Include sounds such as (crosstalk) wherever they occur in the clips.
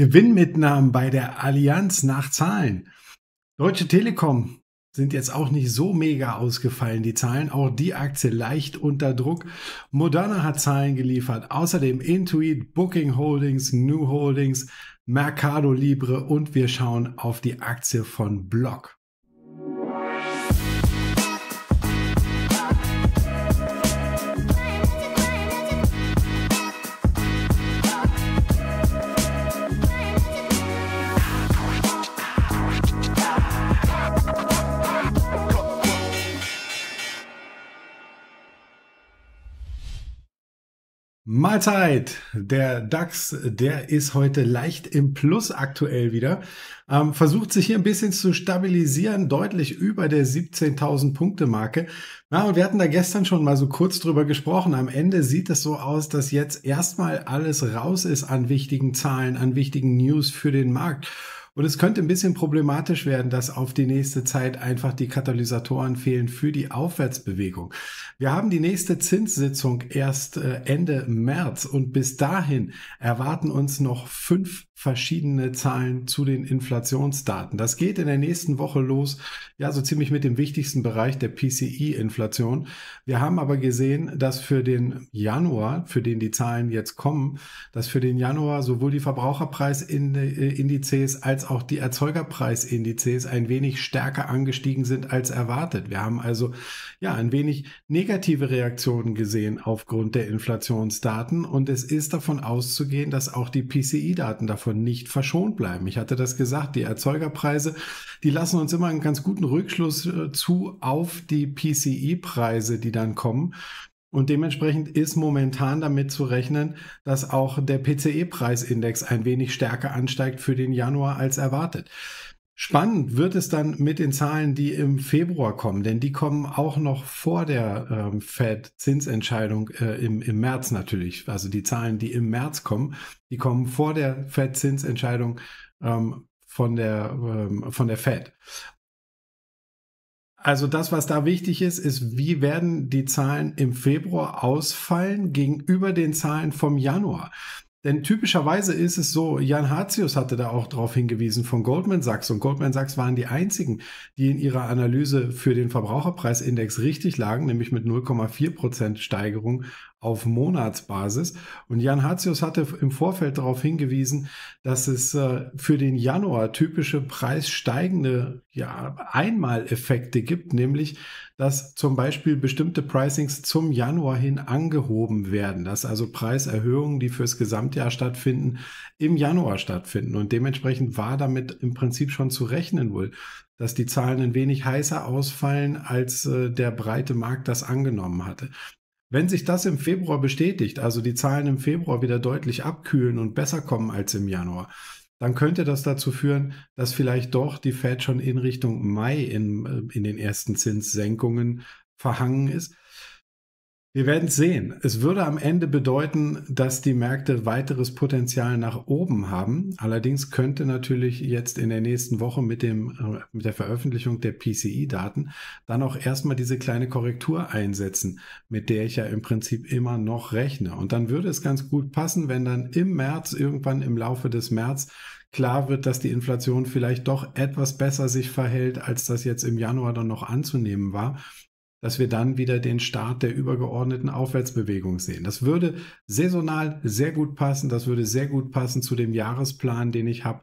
Gewinnmitnahmen bei der Allianz nach Zahlen. Deutsche Telekom sind jetzt auch nicht so mega ausgefallen, die Zahlen. Auch die Aktie leicht unter Druck. Moderna hat Zahlen geliefert. Außerdem Intuit, Booking Holdings, New Holdings, Mercado Libre und wir schauen auf die Aktie von Block. Mahlzeit! Der DAX, der ist heute leicht im Plus aktuell wieder. Ähm, versucht sich hier ein bisschen zu stabilisieren, deutlich über der 17.000 Punkte Marke. Ja, und wir hatten da gestern schon mal so kurz drüber gesprochen. Am Ende sieht es so aus, dass jetzt erstmal alles raus ist an wichtigen Zahlen, an wichtigen News für den Markt. Und es könnte ein bisschen problematisch werden, dass auf die nächste Zeit einfach die Katalysatoren fehlen für die Aufwärtsbewegung. Wir haben die nächste Zinssitzung erst äh, Ende März und bis dahin erwarten uns noch fünf verschiedene Zahlen zu den Inflationsdaten. Das geht in der nächsten Woche los, ja, so ziemlich mit dem wichtigsten Bereich der PCI-Inflation. Wir haben aber gesehen, dass für den Januar, für den die Zahlen jetzt kommen, dass für den Januar sowohl die Verbraucherpreisindizes als auch die Erzeugerpreisindizes ein wenig stärker angestiegen sind als erwartet. Wir haben also ja ein wenig negative Reaktionen gesehen aufgrund der Inflationsdaten und es ist davon auszugehen, dass auch die PCI-Daten davon davon nicht verschont bleiben. Ich hatte das gesagt, die Erzeugerpreise, die lassen uns immer einen ganz guten Rückschluss äh, zu auf die PCI-Preise, die dann kommen. Und dementsprechend ist momentan damit zu rechnen, dass auch der PCE-Preisindex ein wenig stärker ansteigt für den Januar als erwartet. Spannend wird es dann mit den Zahlen, die im Februar kommen, denn die kommen auch noch vor der ähm, Fed-Zinsentscheidung äh, im, im März natürlich. Also die Zahlen, die im März kommen, die kommen vor der Fed-Zinsentscheidung ähm, von, ähm, von der Fed. Also das, was da wichtig ist, ist, wie werden die Zahlen im Februar ausfallen gegenüber den Zahlen vom Januar. Denn typischerweise ist es so, Jan Hatzius hatte da auch darauf hingewiesen von Goldman Sachs und Goldman Sachs waren die einzigen, die in ihrer Analyse für den Verbraucherpreisindex richtig lagen, nämlich mit 0,4% Prozent Steigerung auf Monatsbasis. Und Jan Hatzius hatte im Vorfeld darauf hingewiesen, dass es äh, für den Januar typische preissteigende ja, Einmaleffekte gibt, nämlich dass zum Beispiel bestimmte Pricings zum Januar hin angehoben werden, dass also Preiserhöhungen, die fürs Gesamtjahr stattfinden, im Januar stattfinden. Und dementsprechend war damit im Prinzip schon zu rechnen wohl, dass die Zahlen ein wenig heißer ausfallen, als äh, der breite Markt das angenommen hatte. Wenn sich das im Februar bestätigt, also die Zahlen im Februar wieder deutlich abkühlen und besser kommen als im Januar, dann könnte das dazu führen, dass vielleicht doch die Fed schon in Richtung Mai in, äh, in den ersten Zinssenkungen verhangen ist. Wir werden sehen. Es würde am Ende bedeuten, dass die Märkte weiteres Potenzial nach oben haben. Allerdings könnte natürlich jetzt in der nächsten Woche mit, dem, äh, mit der Veröffentlichung der PCI-Daten dann auch erstmal diese kleine Korrektur einsetzen, mit der ich ja im Prinzip immer noch rechne. Und dann würde es ganz gut passen, wenn dann im März, irgendwann im Laufe des März, klar wird, dass die Inflation vielleicht doch etwas besser sich verhält, als das jetzt im Januar dann noch anzunehmen war dass wir dann wieder den Start der übergeordneten Aufwärtsbewegung sehen. Das würde saisonal sehr gut passen, das würde sehr gut passen zu dem Jahresplan, den ich habe.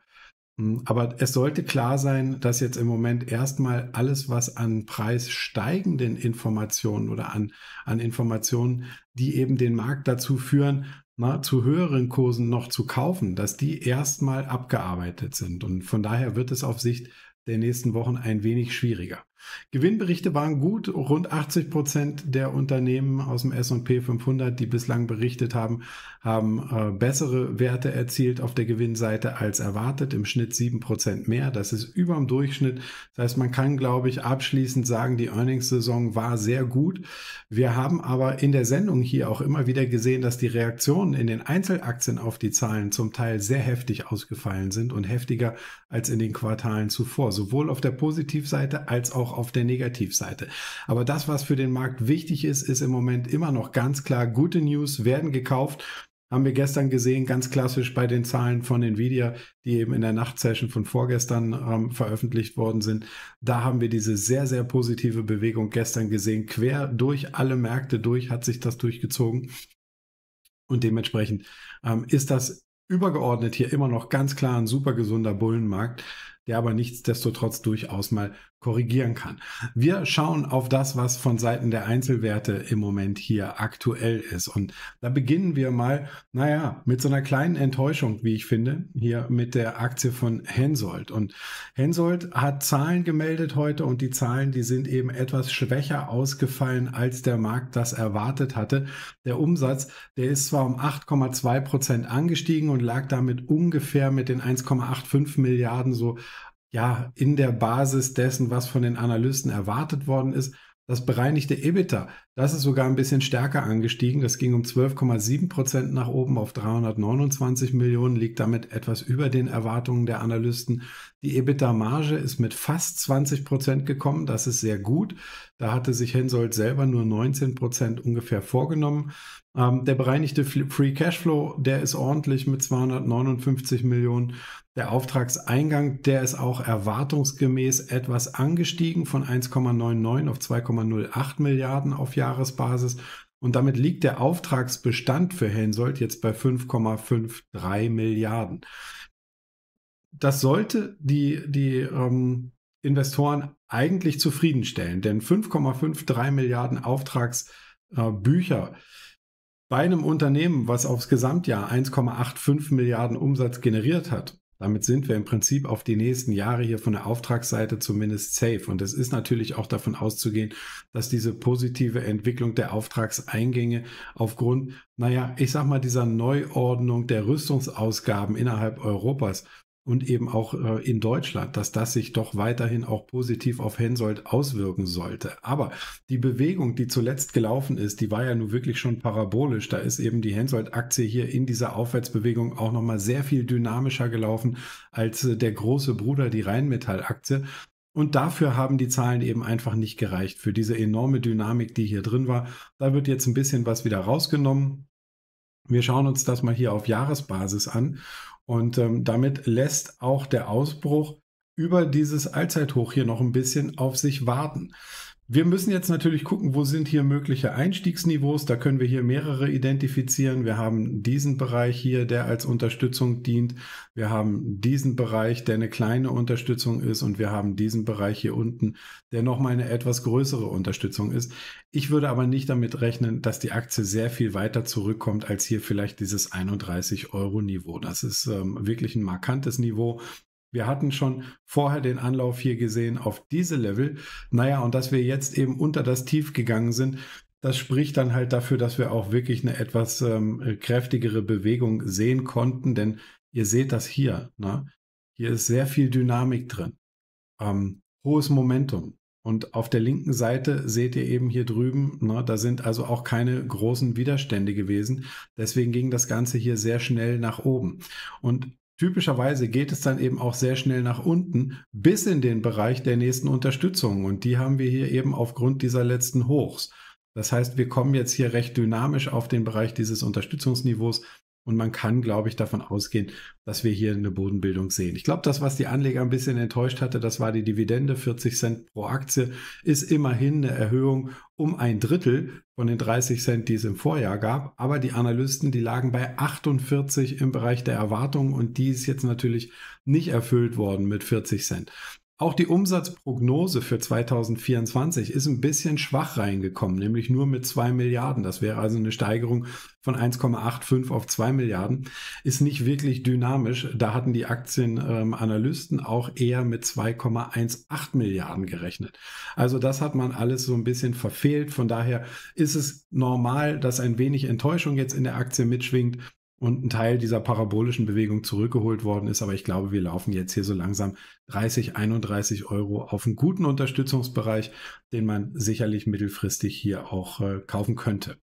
Hm, aber es sollte klar sein, dass jetzt im Moment erstmal alles, was an preissteigenden Informationen oder an, an Informationen, die eben den Markt dazu führen, na, zu höheren Kursen noch zu kaufen, dass die erstmal abgearbeitet sind. Und von daher wird es auf Sicht der nächsten Wochen ein wenig schwieriger. Gewinnberichte waren gut. Rund 80 Prozent der Unternehmen aus dem S&P 500, die bislang berichtet haben, haben äh, bessere Werte erzielt auf der Gewinnseite als erwartet. Im Schnitt sieben Prozent mehr. Das ist über dem Durchschnitt. Das heißt, man kann, glaube ich, abschließend sagen, die Earnings-Saison war sehr gut. Wir haben aber in der Sendung hier auch immer wieder gesehen, dass die Reaktionen in den Einzelaktien auf die Zahlen zum Teil sehr heftig ausgefallen sind und heftiger als in den Quartalen zuvor. Sowohl auf der Positivseite als auch auf der Negativseite. Aber das, was für den Markt wichtig ist, ist im Moment immer noch ganz klar, gute News werden gekauft haben wir gestern gesehen, ganz klassisch bei den Zahlen von Nvidia, die eben in der Nachtsession von vorgestern ähm, veröffentlicht worden sind. Da haben wir diese sehr, sehr positive Bewegung gestern gesehen. Quer durch alle Märkte durch hat sich das durchgezogen. Und dementsprechend ähm, ist das übergeordnet hier immer noch ganz klar ein super gesunder Bullenmarkt der aber nichtsdestotrotz durchaus mal korrigieren kann. Wir schauen auf das, was von Seiten der Einzelwerte im Moment hier aktuell ist. Und da beginnen wir mal, naja, mit so einer kleinen Enttäuschung, wie ich finde, hier mit der Aktie von Hensoldt. Und Hensoldt hat Zahlen gemeldet heute und die Zahlen, die sind eben etwas schwächer ausgefallen, als der Markt das erwartet hatte. Der Umsatz, der ist zwar um 8,2 Prozent angestiegen und lag damit ungefähr mit den 1,85 Milliarden so ja in der Basis dessen, was von den Analysten erwartet worden ist. Das bereinigte EBITDA, das ist sogar ein bisschen stärker angestiegen. Das ging um 12,7 Prozent nach oben auf 329 Millionen, liegt damit etwas über den Erwartungen der Analysten. Die EBITDA-Marge ist mit fast 20 Prozent gekommen. Das ist sehr gut. Da hatte sich Hensoldt selber nur 19 Prozent ungefähr vorgenommen. Ähm, der bereinigte Free Cashflow, der ist ordentlich mit 259 Millionen. Der Auftragseingang, der ist auch erwartungsgemäß etwas angestiegen von 1,99 auf 2,08 Milliarden auf Jahresbasis. Und damit liegt der Auftragsbestand für Hensoldt jetzt bei 5,53 Milliarden. Das sollte die, die ähm, Investoren eigentlich zufriedenstellen, denn 5,53 Milliarden Auftragsbücher äh, bei einem Unternehmen, was aufs Gesamtjahr 1,85 Milliarden Umsatz generiert hat, damit sind wir im Prinzip auf die nächsten Jahre hier von der Auftragsseite zumindest safe. Und es ist natürlich auch davon auszugehen, dass diese positive Entwicklung der Auftragseingänge aufgrund, naja, ich sag mal, dieser Neuordnung der Rüstungsausgaben innerhalb Europas und eben auch äh, in Deutschland, dass das sich doch weiterhin auch positiv auf Hensoldt auswirken sollte. Aber die Bewegung, die zuletzt gelaufen ist, die war ja nun wirklich schon parabolisch. Da ist eben die Hensoldt-Aktie hier in dieser Aufwärtsbewegung auch nochmal sehr viel dynamischer gelaufen als äh, der große Bruder, die Rheinmetall-Aktie. Und dafür haben die Zahlen eben einfach nicht gereicht, für diese enorme Dynamik, die hier drin war. Da wird jetzt ein bisschen was wieder rausgenommen. Wir schauen uns das mal hier auf Jahresbasis an und ähm, damit lässt auch der Ausbruch über dieses Allzeithoch hier noch ein bisschen auf sich warten. Wir müssen jetzt natürlich gucken, wo sind hier mögliche Einstiegsniveaus. Da können wir hier mehrere identifizieren. Wir haben diesen Bereich hier, der als Unterstützung dient. Wir haben diesen Bereich, der eine kleine Unterstützung ist. Und wir haben diesen Bereich hier unten, der nochmal eine etwas größere Unterstützung ist. Ich würde aber nicht damit rechnen, dass die Aktie sehr viel weiter zurückkommt als hier vielleicht dieses 31 Euro Niveau. Das ist ähm, wirklich ein markantes Niveau. Wir hatten schon vorher den Anlauf hier gesehen auf diese Level. Naja, und dass wir jetzt eben unter das Tief gegangen sind, das spricht dann halt dafür, dass wir auch wirklich eine etwas ähm, kräftigere Bewegung sehen konnten, denn ihr seht das hier. Ne? Hier ist sehr viel Dynamik drin, ähm, hohes Momentum. Und auf der linken Seite seht ihr eben hier drüben, ne, da sind also auch keine großen Widerstände gewesen. Deswegen ging das Ganze hier sehr schnell nach oben. Und typischerweise geht es dann eben auch sehr schnell nach unten bis in den Bereich der nächsten Unterstützung. Und die haben wir hier eben aufgrund dieser letzten Hochs. Das heißt, wir kommen jetzt hier recht dynamisch auf den Bereich dieses Unterstützungsniveaus und man kann, glaube ich, davon ausgehen, dass wir hier eine Bodenbildung sehen. Ich glaube, das, was die Anleger ein bisschen enttäuscht hatte, das war die Dividende. 40 Cent pro Aktie ist immerhin eine Erhöhung um ein Drittel von den 30 Cent, die es im Vorjahr gab. Aber die Analysten, die lagen bei 48 im Bereich der Erwartungen und die ist jetzt natürlich nicht erfüllt worden mit 40 Cent. Auch die Umsatzprognose für 2024 ist ein bisschen schwach reingekommen, nämlich nur mit 2 Milliarden. Das wäre also eine Steigerung von 1,85 auf 2 Milliarden. Ist nicht wirklich dynamisch. Da hatten die Aktienanalysten ähm, auch eher mit 2,18 Milliarden gerechnet. Also das hat man alles so ein bisschen verfehlt. Von daher ist es normal, dass ein wenig Enttäuschung jetzt in der Aktie mitschwingt und ein Teil dieser parabolischen Bewegung zurückgeholt worden ist. Aber ich glaube, wir laufen jetzt hier so langsam 30, 31 Euro auf einen guten Unterstützungsbereich, den man sicherlich mittelfristig hier auch äh, kaufen könnte.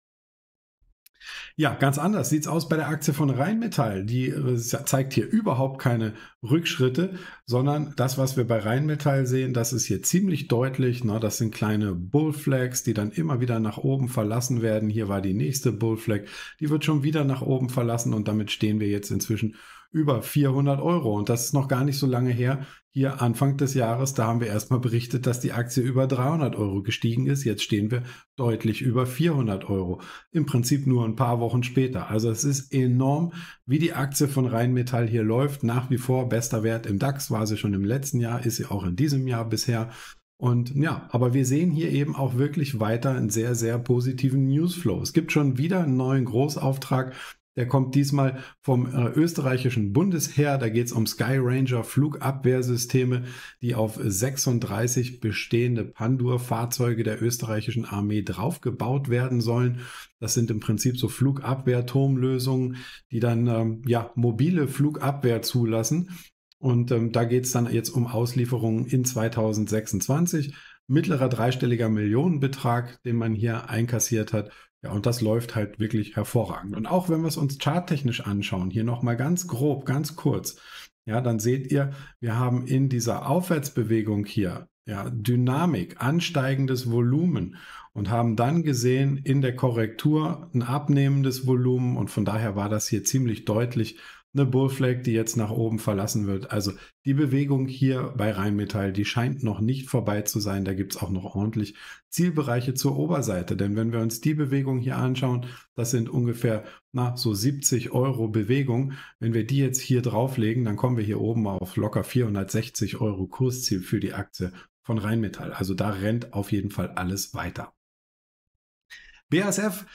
Ja, ganz anders sieht es aus bei der Aktie von Rheinmetall. Die äh, zeigt hier überhaupt keine Rückschritte, sondern das, was wir bei Rheinmetall sehen, das ist hier ziemlich deutlich. Ne? Das sind kleine Bullflags, die dann immer wieder nach oben verlassen werden. Hier war die nächste Bullflag, die wird schon wieder nach oben verlassen und damit stehen wir jetzt inzwischen über 400 Euro. Und das ist noch gar nicht so lange her. Hier Anfang des Jahres, da haben wir erstmal berichtet, dass die Aktie über 300 Euro gestiegen ist. Jetzt stehen wir deutlich über 400 Euro. Im Prinzip nur ein paar Wochen später. Also es ist enorm, wie die Aktie von Rheinmetall hier läuft. Nach wie vor bester Wert im DAX war sie schon im letzten Jahr, ist sie auch in diesem Jahr bisher. Und ja, aber wir sehen hier eben auch wirklich weiter einen sehr, sehr positiven Newsflow. Es gibt schon wieder einen neuen Großauftrag der kommt diesmal vom äh, österreichischen Bundesheer. Da geht es um Sky Ranger Flugabwehrsysteme, die auf 36 bestehende Pandur-Fahrzeuge der österreichischen Armee draufgebaut werden sollen. Das sind im Prinzip so Flugabwehrturmlösungen, die dann ähm, ja, mobile Flugabwehr zulassen. Und ähm, da geht es dann jetzt um Auslieferungen in 2026. Mittlerer dreistelliger Millionenbetrag, den man hier einkassiert hat. Ja, und das läuft halt wirklich hervorragend. Und auch wenn wir es uns charttechnisch anschauen, hier nochmal ganz grob, ganz kurz, ja, dann seht ihr, wir haben in dieser Aufwärtsbewegung hier ja, Dynamik, ansteigendes Volumen und haben dann gesehen in der Korrektur ein abnehmendes Volumen und von daher war das hier ziemlich deutlich eine Bullflag, die jetzt nach oben verlassen wird. Also die Bewegung hier bei Rheinmetall, die scheint noch nicht vorbei zu sein. Da gibt es auch noch ordentlich Zielbereiche zur Oberseite. Denn wenn wir uns die Bewegung hier anschauen, das sind ungefähr na, so 70 Euro Bewegung. Wenn wir die jetzt hier drauflegen, dann kommen wir hier oben auf locker 460 Euro Kursziel für die Aktie von Rheinmetall. Also da rennt auf jeden Fall alles weiter. BASF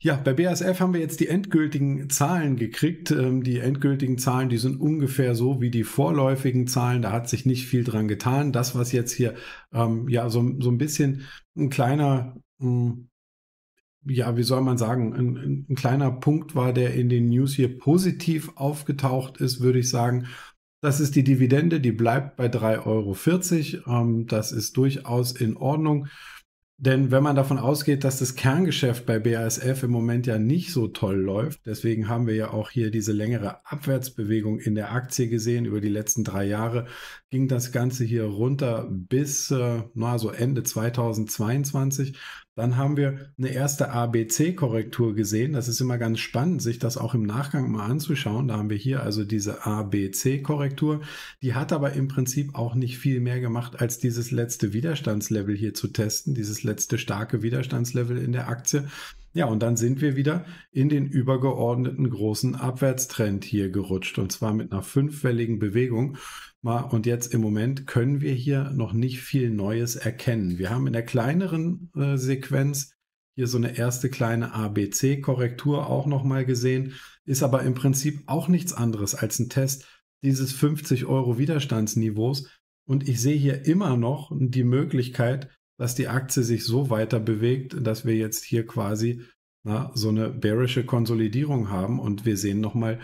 ja, bei BASF haben wir jetzt die endgültigen Zahlen gekriegt. Ähm, die endgültigen Zahlen, die sind ungefähr so wie die vorläufigen Zahlen. Da hat sich nicht viel dran getan. Das, was jetzt hier ähm, ja so, so ein bisschen ein kleiner, hm, ja, wie soll man sagen, ein, ein kleiner Punkt war, der in den News hier positiv aufgetaucht ist, würde ich sagen. Das ist die Dividende, die bleibt bei 3,40 Euro. Ähm, das ist durchaus in Ordnung. Denn wenn man davon ausgeht, dass das Kerngeschäft bei BASF im Moment ja nicht so toll läuft, deswegen haben wir ja auch hier diese längere Abwärtsbewegung in der Aktie gesehen. Über die letzten drei Jahre ging das Ganze hier runter bis äh, na, so Ende 2022. Dann haben wir eine erste ABC-Korrektur gesehen. Das ist immer ganz spannend, sich das auch im Nachgang mal anzuschauen. Da haben wir hier also diese ABC-Korrektur. Die hat aber im Prinzip auch nicht viel mehr gemacht, als dieses letzte Widerstandslevel hier zu testen, dieses letzte starke Widerstandslevel in der Aktie. Ja, und dann sind wir wieder in den übergeordneten großen Abwärtstrend hier gerutscht und zwar mit einer fünfwelligen Bewegung mal, und jetzt im Moment können wir hier noch nicht viel Neues erkennen. Wir haben in der kleineren äh, Sequenz hier so eine erste kleine ABC-Korrektur auch nochmal gesehen, ist aber im Prinzip auch nichts anderes als ein Test dieses 50 Euro Widerstandsniveaus. Und ich sehe hier immer noch die Möglichkeit, dass die Aktie sich so weiter bewegt, dass wir jetzt hier quasi na, so eine bearische Konsolidierung haben. Und wir sehen nochmal,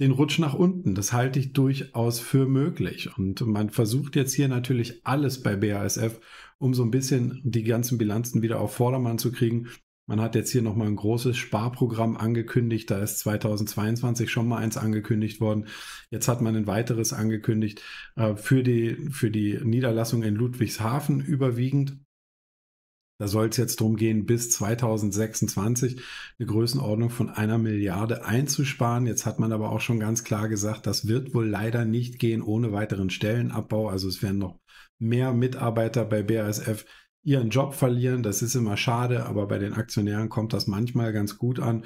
den Rutsch nach unten. Das halte ich durchaus für möglich. Und man versucht jetzt hier natürlich alles bei BASF, um so ein bisschen die ganzen Bilanzen wieder auf Vordermann zu kriegen. Man hat jetzt hier nochmal ein großes Sparprogramm angekündigt. Da ist 2022 schon mal eins angekündigt worden. Jetzt hat man ein weiteres angekündigt äh, für, die, für die Niederlassung in Ludwigshafen überwiegend. Da soll es jetzt darum gehen, bis 2026 eine Größenordnung von einer Milliarde einzusparen. Jetzt hat man aber auch schon ganz klar gesagt, das wird wohl leider nicht gehen ohne weiteren Stellenabbau. Also es werden noch mehr Mitarbeiter bei BASF ihren Job verlieren. Das ist immer schade, aber bei den Aktionären kommt das manchmal ganz gut an.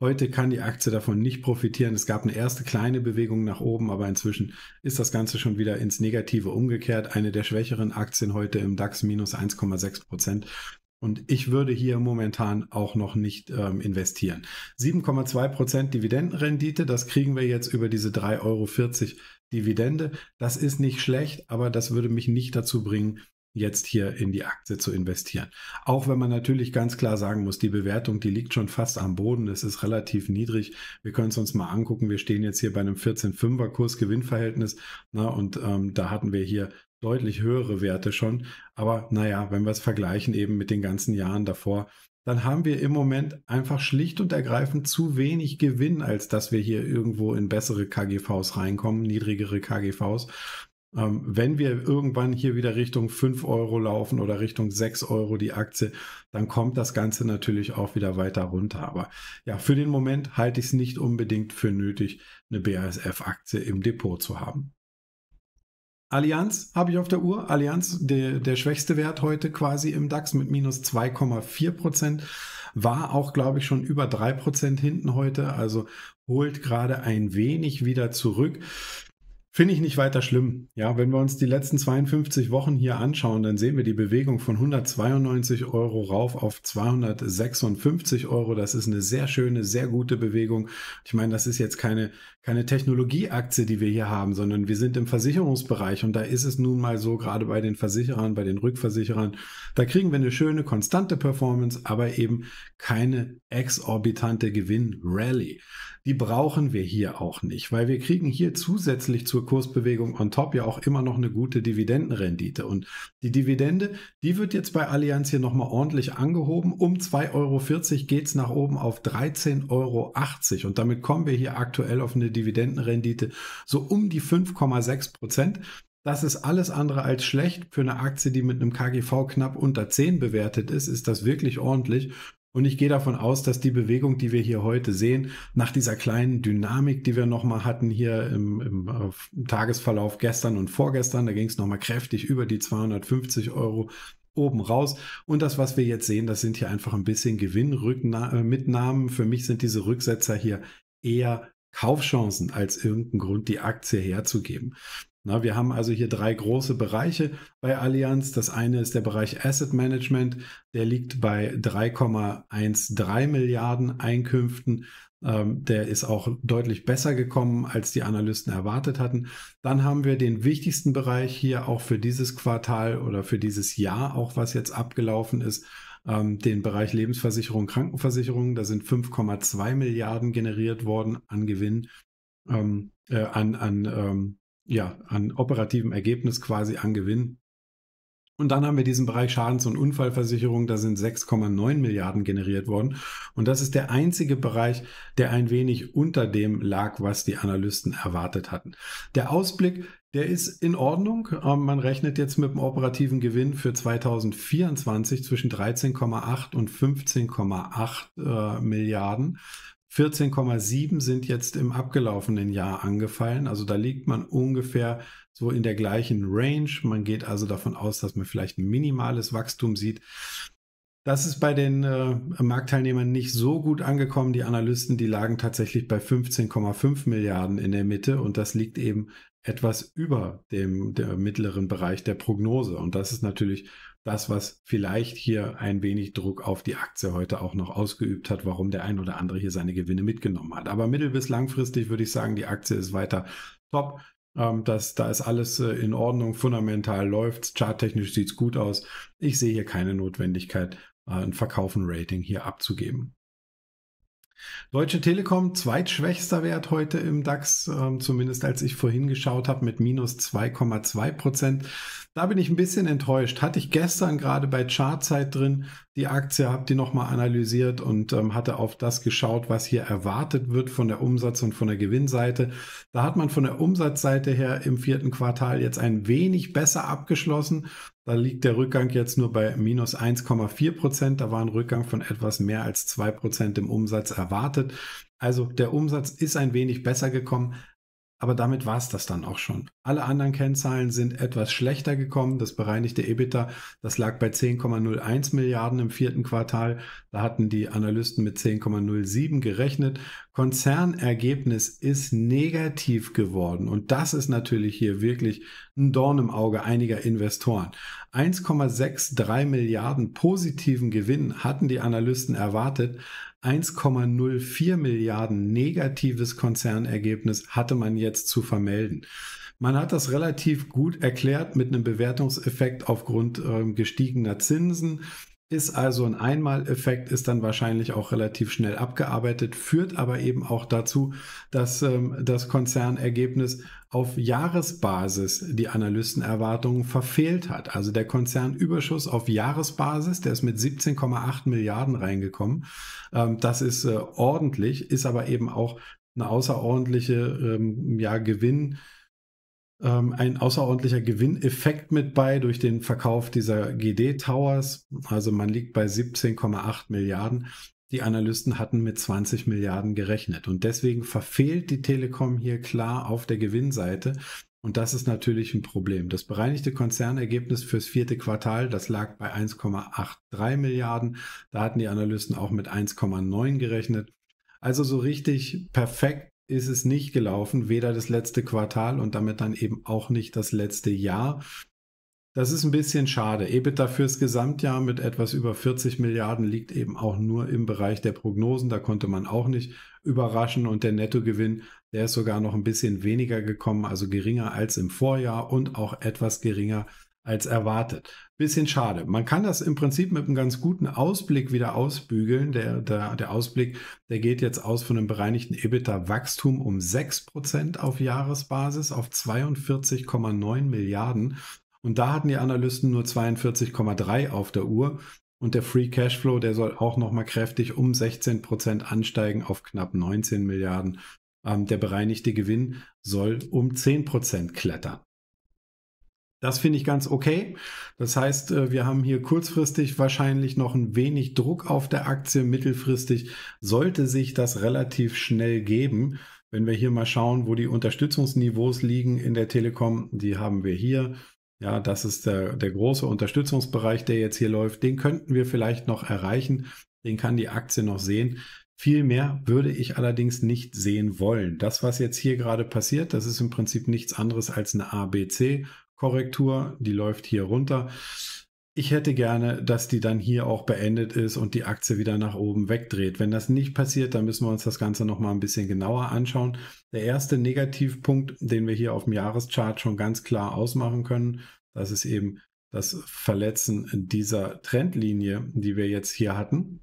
Heute kann die Aktie davon nicht profitieren. Es gab eine erste kleine Bewegung nach oben, aber inzwischen ist das Ganze schon wieder ins Negative umgekehrt. Eine der schwächeren Aktien heute im DAX minus 1,6 Prozent. Und ich würde hier momentan auch noch nicht ähm, investieren. 7,2% Prozent Dividendenrendite, das kriegen wir jetzt über diese 3,40 Euro Dividende. Das ist nicht schlecht, aber das würde mich nicht dazu bringen, jetzt hier in die Aktie zu investieren. Auch wenn man natürlich ganz klar sagen muss, die Bewertung, die liegt schon fast am Boden, es ist relativ niedrig. Wir können es uns mal angucken, wir stehen jetzt hier bei einem 14,5er Kurs-Gewinn-Verhältnis ne, und ähm, da hatten wir hier deutlich höhere Werte schon. Aber naja, wenn wir es vergleichen eben mit den ganzen Jahren davor, dann haben wir im Moment einfach schlicht und ergreifend zu wenig Gewinn, als dass wir hier irgendwo in bessere KGVs reinkommen, niedrigere KGVs. Ähm, wenn wir irgendwann hier wieder Richtung 5 Euro laufen oder Richtung 6 Euro die Aktie, dann kommt das Ganze natürlich auch wieder weiter runter. Aber ja, für den Moment halte ich es nicht unbedingt für nötig, eine BASF-Aktie im Depot zu haben. Allianz habe ich auf der Uhr. Allianz, der, der schwächste Wert heute quasi im DAX mit minus 2,4 Prozent. War auch, glaube ich, schon über 3 Prozent hinten heute. Also holt gerade ein wenig wieder zurück. Finde ich nicht weiter schlimm. Ja, wenn wir uns die letzten 52 Wochen hier anschauen, dann sehen wir die Bewegung von 192 Euro rauf auf 256 Euro. Das ist eine sehr schöne, sehr gute Bewegung. Ich meine, das ist jetzt keine keine Technologieaktie, die wir hier haben, sondern wir sind im Versicherungsbereich und da ist es nun mal so, gerade bei den Versicherern, bei den Rückversicherern, da kriegen wir eine schöne, konstante Performance, aber eben keine exorbitante Gewinn-Rally. Die brauchen wir hier auch nicht, weil wir kriegen hier zusätzlich zur Kursbewegung on top ja auch immer noch eine gute Dividendenrendite. Und die Dividende, die wird jetzt bei Allianz hier nochmal ordentlich angehoben. Um 2,40 Euro geht es nach oben auf 13,80 Euro. Und damit kommen wir hier aktuell auf eine Dividendenrendite so um die 5,6 Prozent. Das ist alles andere als schlecht. Für eine Aktie, die mit einem KGV knapp unter 10 bewertet ist, ist das wirklich ordentlich. Und ich gehe davon aus, dass die Bewegung, die wir hier heute sehen, nach dieser kleinen Dynamik, die wir nochmal hatten hier im, im, im, Tagesverlauf gestern und vorgestern, da ging es nochmal kräftig über die 250 Euro oben raus. Und das, was wir jetzt sehen, das sind hier einfach ein bisschen Gewinnmitnahmen. Äh, für mich sind diese Rücksetzer hier eher Kaufchancen als irgendeinen Grund, die Aktie herzugeben. Na, wir haben also hier drei große Bereiche bei Allianz. Das eine ist der Bereich Asset Management. Der liegt bei 3,13 Milliarden Einkünften. Ähm, der ist auch deutlich besser gekommen, als die Analysten erwartet hatten. Dann haben wir den wichtigsten Bereich hier auch für dieses Quartal oder für dieses Jahr, auch was jetzt abgelaufen ist ähm, den Bereich Lebensversicherung, Krankenversicherung. Da sind 5,2 Milliarden generiert worden an Gewinn, ähm, äh, an, an, ähm, ja, an operativem Ergebnis quasi an Gewinn. Und dann haben wir diesen Bereich Schadens- und Unfallversicherung, da sind 6,9 Milliarden generiert worden. Und das ist der einzige Bereich, der ein wenig unter dem lag, was die Analysten erwartet hatten. Der Ausblick der ist in Ordnung. Ähm, man rechnet jetzt mit dem operativen Gewinn für 2024 zwischen 13,8 und 15,8 äh, Milliarden. 14,7 sind jetzt im abgelaufenen Jahr angefallen. Also da liegt man ungefähr so in der gleichen Range. Man geht also davon aus, dass man vielleicht ein minimales Wachstum sieht. Das ist bei den äh, Marktteilnehmern nicht so gut angekommen. Die Analysten, die lagen tatsächlich bei 15,5 Milliarden in der Mitte und das liegt eben etwas über dem mittleren Bereich der Prognose. Und das ist natürlich das, was vielleicht hier ein wenig Druck auf die Aktie heute auch noch ausgeübt hat, warum der ein oder andere hier seine Gewinne mitgenommen hat. Aber mittel- bis langfristig würde ich sagen, die Aktie ist weiter top. Ähm, das, da ist alles äh, in Ordnung, fundamental läuft, charttechnisch sieht es gut aus. Ich sehe hier keine Notwendigkeit, äh, ein Verkaufen-Rating hier abzugeben. Deutsche Telekom, zweitschwächster Wert heute im DAX, ähm, zumindest als ich vorhin geschaut habe, mit minus 2,2 Prozent. Da bin ich ein bisschen enttäuscht. Hatte ich gestern gerade bei Chartzeit drin die Aktie, habe die nochmal analysiert und ähm, hatte auf das geschaut, was hier erwartet wird von der Umsatz- und von der Gewinnseite. Da hat man von der Umsatzseite her im vierten Quartal jetzt ein wenig besser abgeschlossen. Da liegt der Rückgang jetzt nur bei minus 1,4 Prozent. Da war ein Rückgang von etwas mehr als 2 Prozent im Umsatz erwartet. Also der Umsatz ist ein wenig besser gekommen, aber damit war es das dann auch schon. Alle anderen Kennzahlen sind etwas schlechter gekommen. Das bereinigte EBITDA, das lag bei 10,01 Milliarden im vierten Quartal. Da hatten die Analysten mit 10,07 gerechnet. Konzernergebnis ist negativ geworden. Und das ist natürlich hier wirklich ein Dorn im Auge einiger Investoren. 1,63 Milliarden positiven Gewinn hatten die Analysten erwartet. 1,04 Milliarden negatives Konzernergebnis hatte man jetzt zu vermelden. Man hat das relativ gut erklärt mit einem Bewertungseffekt aufgrund ähm, gestiegener Zinsen. Ist also ein Einmaleffekt, ist dann wahrscheinlich auch relativ schnell abgearbeitet, führt aber eben auch dazu, dass ähm, das Konzernergebnis auf Jahresbasis die Analystenerwartungen verfehlt hat. Also der Konzernüberschuss auf Jahresbasis, der ist mit 17,8 Milliarden reingekommen. Ähm, das ist äh, ordentlich, ist aber eben auch eine außerordentliche ähm, ja, Gewinn ähm, ein außerordentlicher Gewinneffekt mit bei durch den Verkauf dieser GD Towers. Also man liegt bei 17,8 Milliarden. Die Analysten hatten mit 20 Milliarden gerechnet. Und deswegen verfehlt die Telekom hier klar auf der Gewinnseite. Und das ist natürlich ein Problem. Das bereinigte Konzernergebnis fürs vierte Quartal, das lag bei 1,83 Milliarden. Da hatten die Analysten auch mit 1,9 gerechnet. Also so richtig perfekt ist es nicht gelaufen, weder das letzte Quartal und damit dann eben auch nicht das letzte Jahr. Das ist ein bisschen schade. EBITDA fürs Gesamtjahr mit etwas über 40 Milliarden liegt eben auch nur im Bereich der Prognosen. Da konnte man auch nicht überraschen. Und der Nettogewinn, der ist sogar noch ein bisschen weniger gekommen, also geringer als im Vorjahr und auch etwas geringer als als erwartet. Bisschen schade. Man kann das im Prinzip mit einem ganz guten Ausblick wieder ausbügeln. Der, der, der Ausblick, der geht jetzt aus von einem bereinigten EBITDA-Wachstum um 6% auf Jahresbasis auf 42,9 Milliarden. Und da hatten die Analysten nur 42,3 auf der Uhr. Und der Free Cashflow, der soll auch nochmal kräftig um 16% ansteigen auf knapp 19 Milliarden. Ähm, der bereinigte Gewinn soll um 10% klettern. Das finde ich ganz okay. Das heißt, äh, wir haben hier kurzfristig wahrscheinlich noch ein wenig Druck auf der Aktie. Mittelfristig sollte sich das relativ schnell geben. Wenn wir hier mal schauen, wo die Unterstützungsniveaus liegen in der Telekom, die haben wir hier. Ja, das ist der, der große Unterstützungsbereich, der jetzt hier läuft. Den könnten wir vielleicht noch erreichen. Den kann die Aktie noch sehen. Viel mehr würde ich allerdings nicht sehen wollen. Das, was jetzt hier gerade passiert, das ist im Prinzip nichts anderes als eine ABC Korrektur, die läuft hier runter. Ich hätte gerne, dass die dann hier auch beendet ist und die Aktie wieder nach oben wegdreht. Wenn das nicht passiert, dann müssen wir uns das Ganze nochmal ein bisschen genauer anschauen. Der erste Negativpunkt, den wir hier auf dem Jahreschart schon ganz klar ausmachen können, das ist eben das Verletzen dieser Trendlinie, die wir jetzt hier hatten.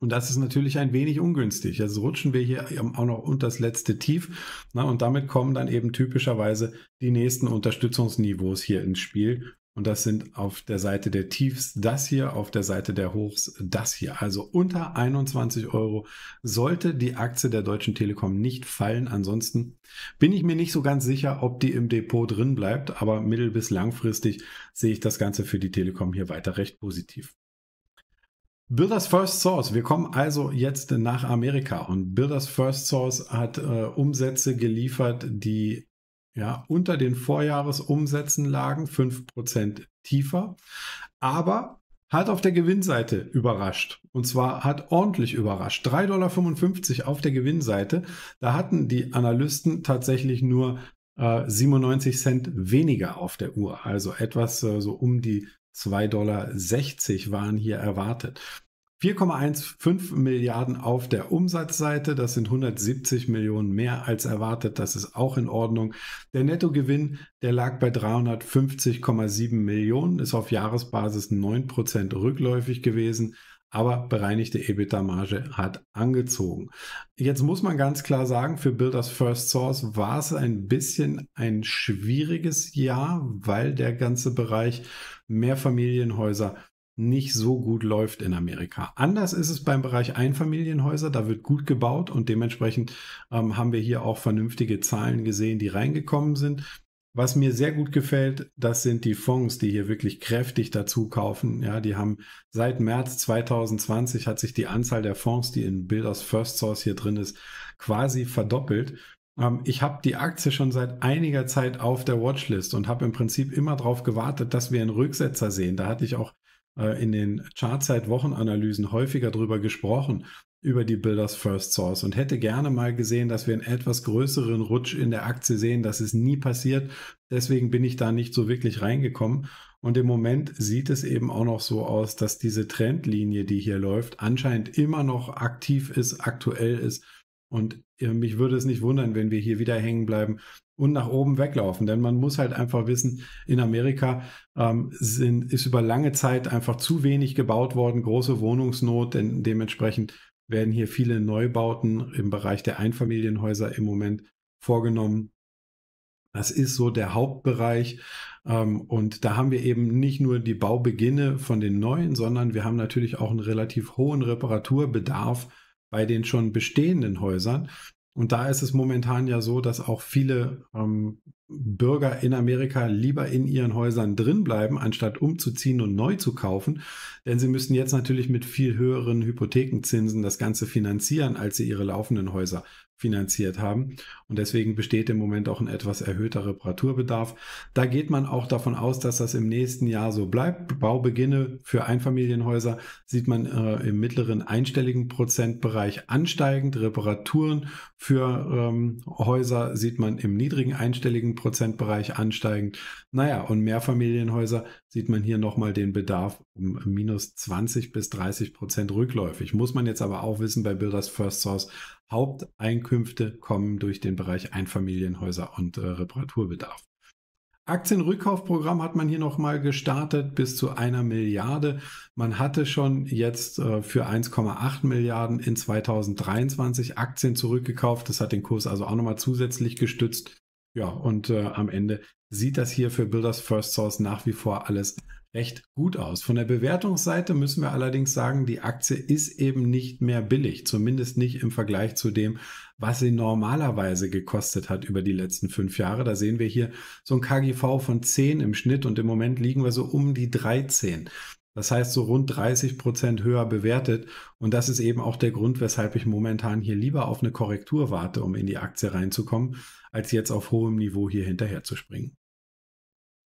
Und das ist natürlich ein wenig ungünstig. Also rutschen wir hier auch noch unter das letzte Tief. Na, ne? und damit kommen dann eben typischerweise die nächsten Unterstützungsniveaus hier ins Spiel. Und das sind auf der Seite der Tiefs das hier, auf der Seite der Hochs das hier. Also unter 21 Euro sollte die Aktie der Deutschen Telekom nicht fallen. Ansonsten bin ich mir nicht so ganz sicher, ob die im Depot drin bleibt. Aber mittel- bis langfristig sehe ich das Ganze für die Telekom hier weiter recht positiv. Builders First Source. Wir kommen also jetzt nach Amerika und Builders First Source hat äh, Umsätze geliefert, die ja, unter den Vorjahresumsätzen lagen, 5% tiefer, aber hat auf der Gewinnseite überrascht. Und zwar hat ordentlich überrascht. 3,55 Dollar auf der Gewinnseite. Da hatten die Analysten tatsächlich nur 97 äh, Cent weniger auf der Uhr, also etwas äh, so um die 2,60 Dollar waren hier erwartet. 4,15 Milliarden auf der Umsatzseite, das sind 170 Millionen mehr als erwartet, das ist auch in Ordnung. Der Nettogewinn, der lag bei 350,7 Millionen, ist auf Jahresbasis 9% rückläufig gewesen, aber bereinigte EBITDA-Marge hat angezogen. Jetzt muss man ganz klar sagen, für Builders First Source war es ein bisschen ein schwieriges Jahr, weil der ganze Bereich Mehrfamilienhäuser nicht so gut läuft in Amerika. Anders ist es beim Bereich Einfamilienhäuser, da wird gut gebaut und dementsprechend ähm, haben wir hier auch vernünftige Zahlen gesehen, die reingekommen sind. Was mir sehr gut gefällt, das sind die Fonds, die hier wirklich kräftig dazu kaufen. Ja, die haben seit März 2020 hat sich die Anzahl der Fonds, die in Builders First Source hier drin ist, quasi verdoppelt. Ähm, ich habe die Aktie schon seit einiger Zeit auf der Watchlist und habe im Prinzip immer darauf gewartet, dass wir einen Rücksetzer sehen. Da hatte ich auch äh, in den Chartside-Wochenanalysen häufiger drüber gesprochen, über die Builders First Source und hätte gerne mal gesehen, dass wir einen etwas größeren Rutsch in der Aktie sehen. Das ist nie passiert. Deswegen bin ich da nicht so wirklich reingekommen. Und im Moment sieht es eben auch noch so aus, dass diese Trendlinie, die hier läuft, anscheinend immer noch aktiv ist, aktuell ist und mich würde es nicht wundern, wenn wir hier wieder hängen bleiben und nach oben weglaufen. Denn man muss halt einfach wissen, in Amerika ähm, sind, ist über lange Zeit einfach zu wenig gebaut worden, große Wohnungsnot, denn dementsprechend werden hier viele Neubauten im Bereich der Einfamilienhäuser im Moment vorgenommen. Das ist so der Hauptbereich. Ähm, und da haben wir eben nicht nur die Baubeginne von den neuen, sondern wir haben natürlich auch einen relativ hohen Reparaturbedarf bei den schon bestehenden Häusern. Und da ist es momentan ja so, dass auch viele ähm, Bürger in Amerika lieber in ihren Häusern drin bleiben, anstatt umzuziehen und neu zu kaufen. Denn sie müssen jetzt natürlich mit viel höheren Hypothekenzinsen das Ganze finanzieren, als sie ihre laufenden Häuser finanziert haben. Und deswegen besteht im Moment auch ein etwas erhöhter Reparaturbedarf. Da geht man auch davon aus, dass das im nächsten Jahr so bleibt. Baubeginne für Einfamilienhäuser sieht man äh, im mittleren einstelligen Prozentbereich ansteigend. Reparaturen für ähm, Häuser sieht man im niedrigen einstelligen Prozentbereich ansteigend. Naja, und Mehrfamilienhäuser sieht man hier nochmal den Bedarf um minus 20 bis 30 Prozent rückläufig. Muss man jetzt aber auch wissen, bei Builders First Source, Haupteinkünfte kommen durch den Bereich Einfamilienhäuser und äh, Reparaturbedarf. Aktienrückkaufprogramm hat man hier nochmal gestartet bis zu einer Milliarde. Man hatte schon jetzt äh, für 1,8 Milliarden in 2023 Aktien zurückgekauft. Das hat den Kurs also auch nochmal zusätzlich gestützt. Ja, und äh, am Ende sieht das hier für Builders First Source nach wie vor alles recht gut aus. Von der Bewertungsseite müssen wir allerdings sagen, die Aktie ist eben nicht mehr billig, zumindest nicht im Vergleich zu dem, was sie normalerweise gekostet hat über die letzten fünf Jahre. Da sehen wir hier so ein KGV von 10 im Schnitt und im Moment liegen wir so um die 13. Das heißt, so rund 30 Prozent höher bewertet. Und das ist eben auch der Grund, weshalb ich momentan hier lieber auf eine Korrektur warte, um in die Aktie reinzukommen, als jetzt auf hohem Niveau hier hinterher zu springen.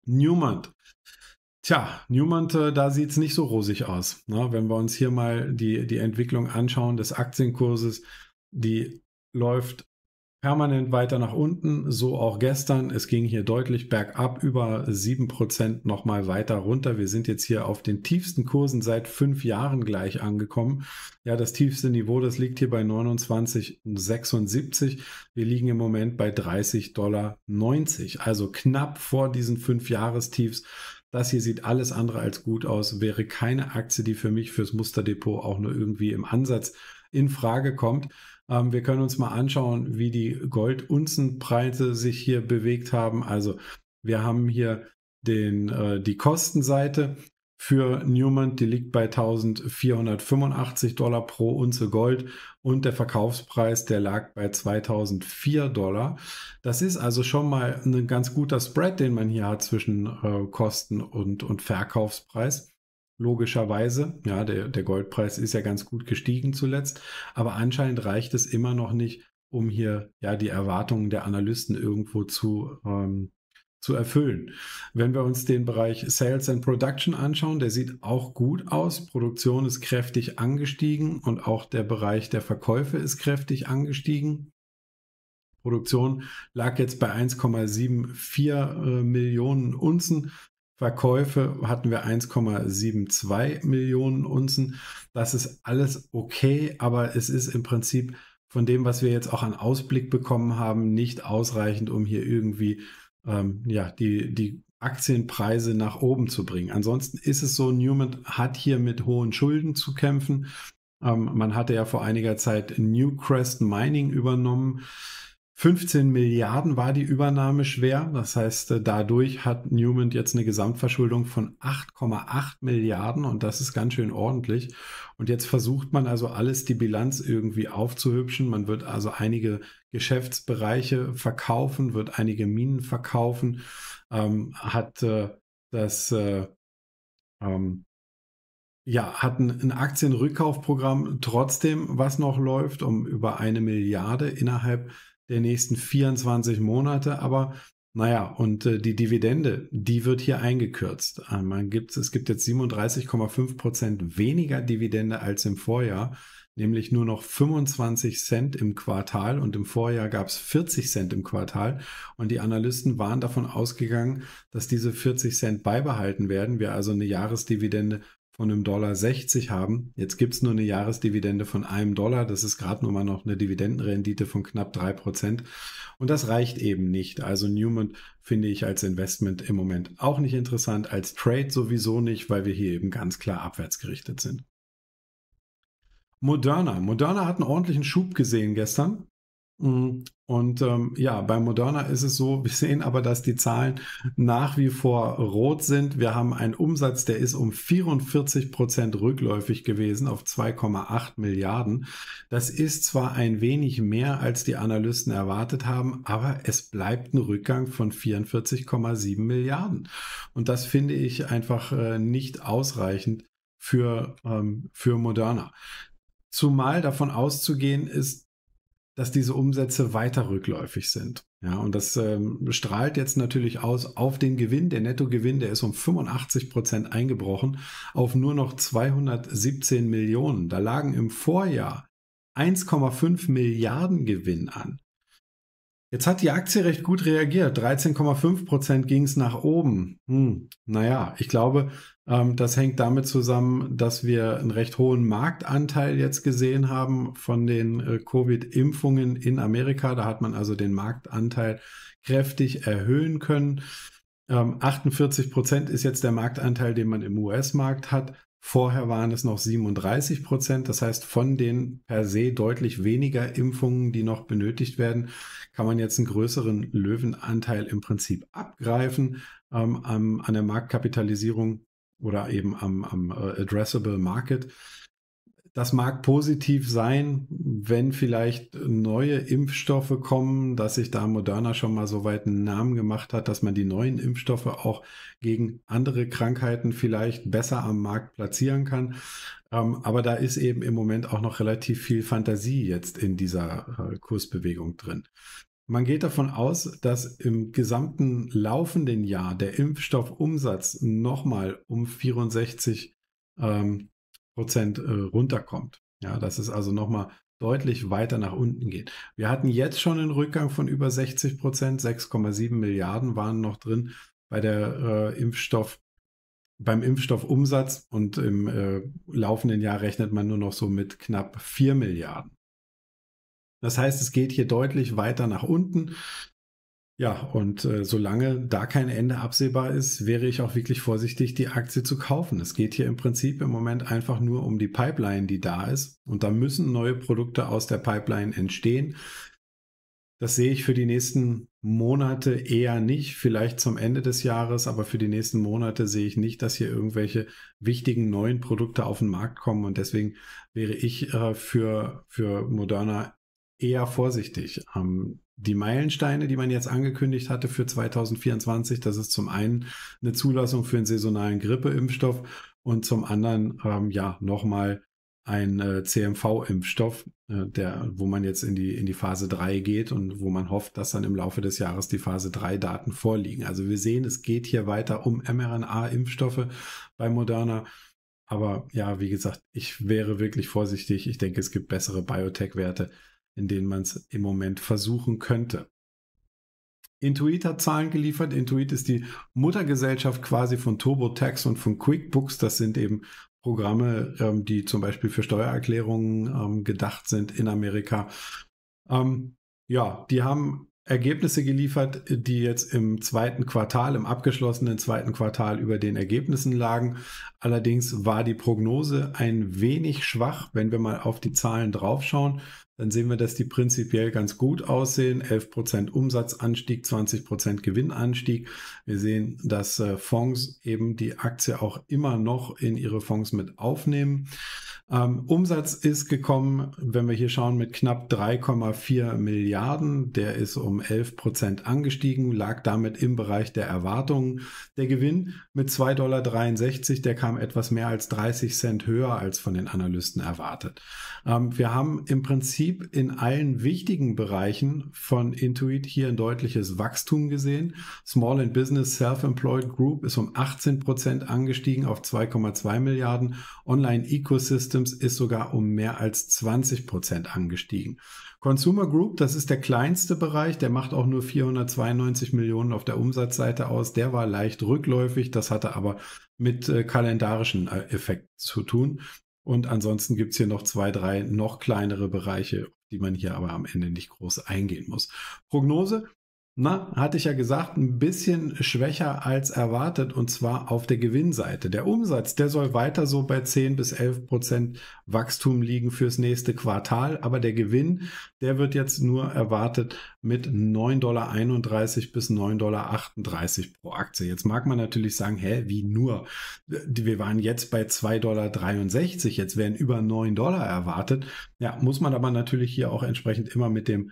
Newmont Tja, Newmont, äh, da sieht es nicht so rosig aus. Ne? Wenn wir uns hier mal die, die Entwicklung anschauen des Aktienkurses, die läuft permanent weiter nach unten, so auch gestern. Es ging hier deutlich bergab, über 7% nochmal weiter runter. Wir sind jetzt hier auf den tiefsten Kursen seit fünf Jahren gleich angekommen. Ja, das tiefste Niveau, das liegt hier bei 29,76. Wir liegen im Moment bei 30,90 Dollar. Also knapp vor diesen fünf Jahrestiefs. tiefs das hier sieht alles andere als gut aus, wäre keine Aktie, die für mich fürs Musterdepot auch nur irgendwie im Ansatz in Frage kommt. Ähm, wir können uns mal anschauen, wie die Goldunzenpreise sich hier bewegt haben. Also wir haben hier den, äh, die Kostenseite für Newman, die liegt bei 1485 Dollar pro Unze Gold und der Verkaufspreis, der lag bei 2004 Dollar. Das ist also schon mal ein ganz guter Spread, den man hier hat zwischen äh, Kosten und, und Verkaufspreis. Logischerweise, ja, der, der Goldpreis ist ja ganz gut gestiegen zuletzt, aber anscheinend reicht es immer noch nicht, um hier ja die Erwartungen der Analysten irgendwo zu ähm, zu erfüllen. Wenn wir uns den Bereich Sales and Production anschauen, der sieht auch gut aus. Produktion ist kräftig angestiegen und auch der Bereich der Verkäufe ist kräftig angestiegen. Produktion lag jetzt bei 1,74 äh, Millionen Unzen. Verkäufe hatten wir 1,72 Millionen Unzen. Das ist alles okay, aber es ist im Prinzip von dem, was wir jetzt auch an Ausblick bekommen haben, nicht ausreichend, um hier irgendwie ähm, ja, die, die Aktienpreise nach oben zu bringen. Ansonsten ist es so, Newman hat hier mit hohen Schulden zu kämpfen. Ähm, man hatte ja vor einiger Zeit Newcrest Mining übernommen. 15 Milliarden war die Übernahme schwer. Das heißt, äh, dadurch hat Newman jetzt eine Gesamtverschuldung von 8,8 Milliarden und das ist ganz schön ordentlich. Und jetzt versucht man also alles, die Bilanz irgendwie aufzuhübschen. Man wird also einige Geschäftsbereiche verkaufen, wird einige Minen verkaufen, ähm, hat äh, das äh, ähm, ja, hat ein, ein, Aktienrückkaufprogramm trotzdem, was noch läuft, um über eine Milliarde innerhalb der nächsten 24 Monate. Aber naja, und äh, die Dividende, die wird hier eingekürzt. Äh, man gibt, es gibt jetzt 37,5 Prozent weniger Dividende als im Vorjahr nämlich nur noch 25 Cent im Quartal und im Vorjahr gab es 40 Cent im Quartal und die Analysten waren davon ausgegangen, dass diese 40 Cent beibehalten werden, wir also eine Jahresdividende von einem Dollar 60 haben. Jetzt gibt es nur eine Jahresdividende von einem Dollar. Das ist gerade nur mal noch eine Dividendenrendite von knapp drei Prozent. Und das reicht eben nicht. Also Newman finde ich als Investment im Moment auch nicht interessant, als Trade sowieso nicht, weil wir hier eben ganz klar abwärts gerichtet sind. Moderna. Moderna hat einen ordentlichen Schub gesehen gestern. Mm, und ähm, ja, bei Moderna ist es so, wir sehen aber, dass die Zahlen nach wie vor rot sind. Wir haben einen Umsatz, der ist um 44 Prozent rückläufig gewesen auf 2,8 Milliarden. Das ist zwar ein wenig mehr, als die Analysten erwartet haben, aber es bleibt ein Rückgang von 44,7 Milliarden. Und das finde ich einfach äh, nicht ausreichend für, ähm, für Moderna. Zumal davon auszugehen ist, dass diese Umsätze weiter rückläufig sind. Ja, und das ähm, strahlt jetzt natürlich aus auf den Gewinn. Der Nettogewinn, der ist um 85 Prozent eingebrochen auf nur noch 217 Millionen. Da lagen im Vorjahr 1,5 Milliarden Gewinn an. Jetzt hat die Aktie recht gut reagiert. 13,5 Prozent ging es nach oben. Hm, naja, ich glaube, ähm, das hängt damit zusammen, dass wir einen recht hohen Marktanteil jetzt gesehen haben von den äh, Covid-Impfungen in Amerika. Da hat man also den Marktanteil kräftig erhöhen können. 48 ähm, Prozent ist jetzt der Marktanteil, den man im US-Markt hat. Vorher waren es noch 37 Prozent. Das heißt, von den per se deutlich weniger Impfungen, die noch benötigt werden, kann man jetzt einen größeren Löwenanteil im Prinzip abgreifen. Ähm, an der Marktkapitalisierung oder eben am, am äh, Addressable Market. Das mag positiv sein, wenn vielleicht neue Impfstoffe kommen, dass sich da Moderna schon mal so weit einen Namen gemacht hat, dass man die neuen Impfstoffe auch gegen andere Krankheiten vielleicht besser am Markt platzieren kann. Ähm, aber da ist eben im Moment auch noch relativ viel Fantasie jetzt in dieser äh, Kursbewegung drin. Man geht davon aus, dass im gesamten laufenden Jahr der Impfstoffumsatz nochmal um 64 ähm, Prozent äh, runterkommt. Ja, dass es also nochmal deutlich weiter nach unten geht. Wir hatten jetzt schon einen Rückgang von über 60 Prozent, 6,7 Milliarden waren noch drin bei der äh, Impfstoff, beim Impfstoffumsatz und im äh, laufenden Jahr rechnet man nur noch so mit knapp 4 Milliarden. Das heißt, es geht hier deutlich weiter nach unten. Ja, und äh, solange da kein Ende absehbar ist, wäre ich auch wirklich vorsichtig, die Aktie zu kaufen. Es geht hier im Prinzip im Moment einfach nur um die Pipeline, die da ist. Und da müssen neue Produkte aus der Pipeline entstehen. Das sehe ich für die nächsten Monate eher nicht, vielleicht zum Ende des Jahres, aber für die nächsten Monate sehe ich nicht, dass hier irgendwelche wichtigen neuen Produkte auf den Markt kommen. Und deswegen wäre ich äh, für, für Moderna eher vorsichtig. Ähm, die Meilensteine, die man jetzt angekündigt hatte für 2024, das ist zum einen eine Zulassung für einen saisonalen Grippeimpfstoff und zum anderen ähm, ja nochmal ein äh, CMV-Impfstoff, äh, wo man jetzt in die, in die Phase 3 geht und wo man hofft, dass dann im Laufe des Jahres die Phase 3-Daten vorliegen. Also wir sehen, es geht hier weiter um mRNA-Impfstoffe bei Moderna. Aber ja, wie gesagt, ich wäre wirklich vorsichtig. Ich denke, es gibt bessere Biotech-Werte in denen man es im Moment versuchen könnte. Intuit hat Zahlen geliefert. Intuit ist die Muttergesellschaft quasi von TurboTax und von QuickBooks. Das sind eben Programme, ähm, die zum Beispiel für Steuererklärungen ähm, gedacht sind in Amerika. Ähm, ja, die haben Ergebnisse geliefert, die jetzt im zweiten Quartal, im abgeschlossenen zweiten Quartal über den Ergebnissen lagen. Allerdings war die Prognose ein wenig schwach, wenn wir mal auf die Zahlen draufschauen dann sehen wir, dass die prinzipiell ganz gut aussehen. 11% Umsatzanstieg, 20% Gewinnanstieg. Wir sehen, dass äh, Fonds eben die Aktie auch immer noch in ihre Fonds mit aufnehmen. Ähm, Umsatz ist gekommen, wenn wir hier schauen, mit knapp 3,4 Milliarden. Der ist um 11% angestiegen, lag damit im Bereich der Erwartungen. Der Gewinn mit 2,63 Dollar, der kam etwas mehr als 30 Cent höher als von den Analysten erwartet. Ähm, wir haben im Prinzip Prinzip in allen wichtigen Bereichen von Intuit hier ein deutliches Wachstum gesehen. Small and Business Self-Employed Group ist um 18 Prozent angestiegen auf 2,2 Milliarden. Online Ecosystems ist sogar um mehr als 20 Prozent angestiegen. Consumer Group, das ist der kleinste Bereich, der macht auch nur 492 Millionen auf der Umsatzseite aus. Der war leicht rückläufig, das hatte aber mit äh, kalendarischen äh, Effekten zu tun. Und ansonsten gibt es hier noch zwei, drei noch kleinere Bereiche, die man hier aber am Ende nicht groß eingehen muss. Prognose, na, hatte ich ja gesagt, ein bisschen schwächer als erwartet und zwar auf der Gewinnseite. Der Umsatz, der soll weiter so bei 10 bis 11 Prozent Wachstum liegen fürs nächste Quartal, aber der Gewinn, der wird jetzt nur erwartet mit 9,31 Dollar bis 9,38 Dollar pro Aktie. Jetzt mag man natürlich sagen, hä, wie nur? Wir waren jetzt bei 2,63 Dollar, jetzt werden über 9 Dollar erwartet. Ja, muss man aber natürlich hier auch entsprechend immer mit dem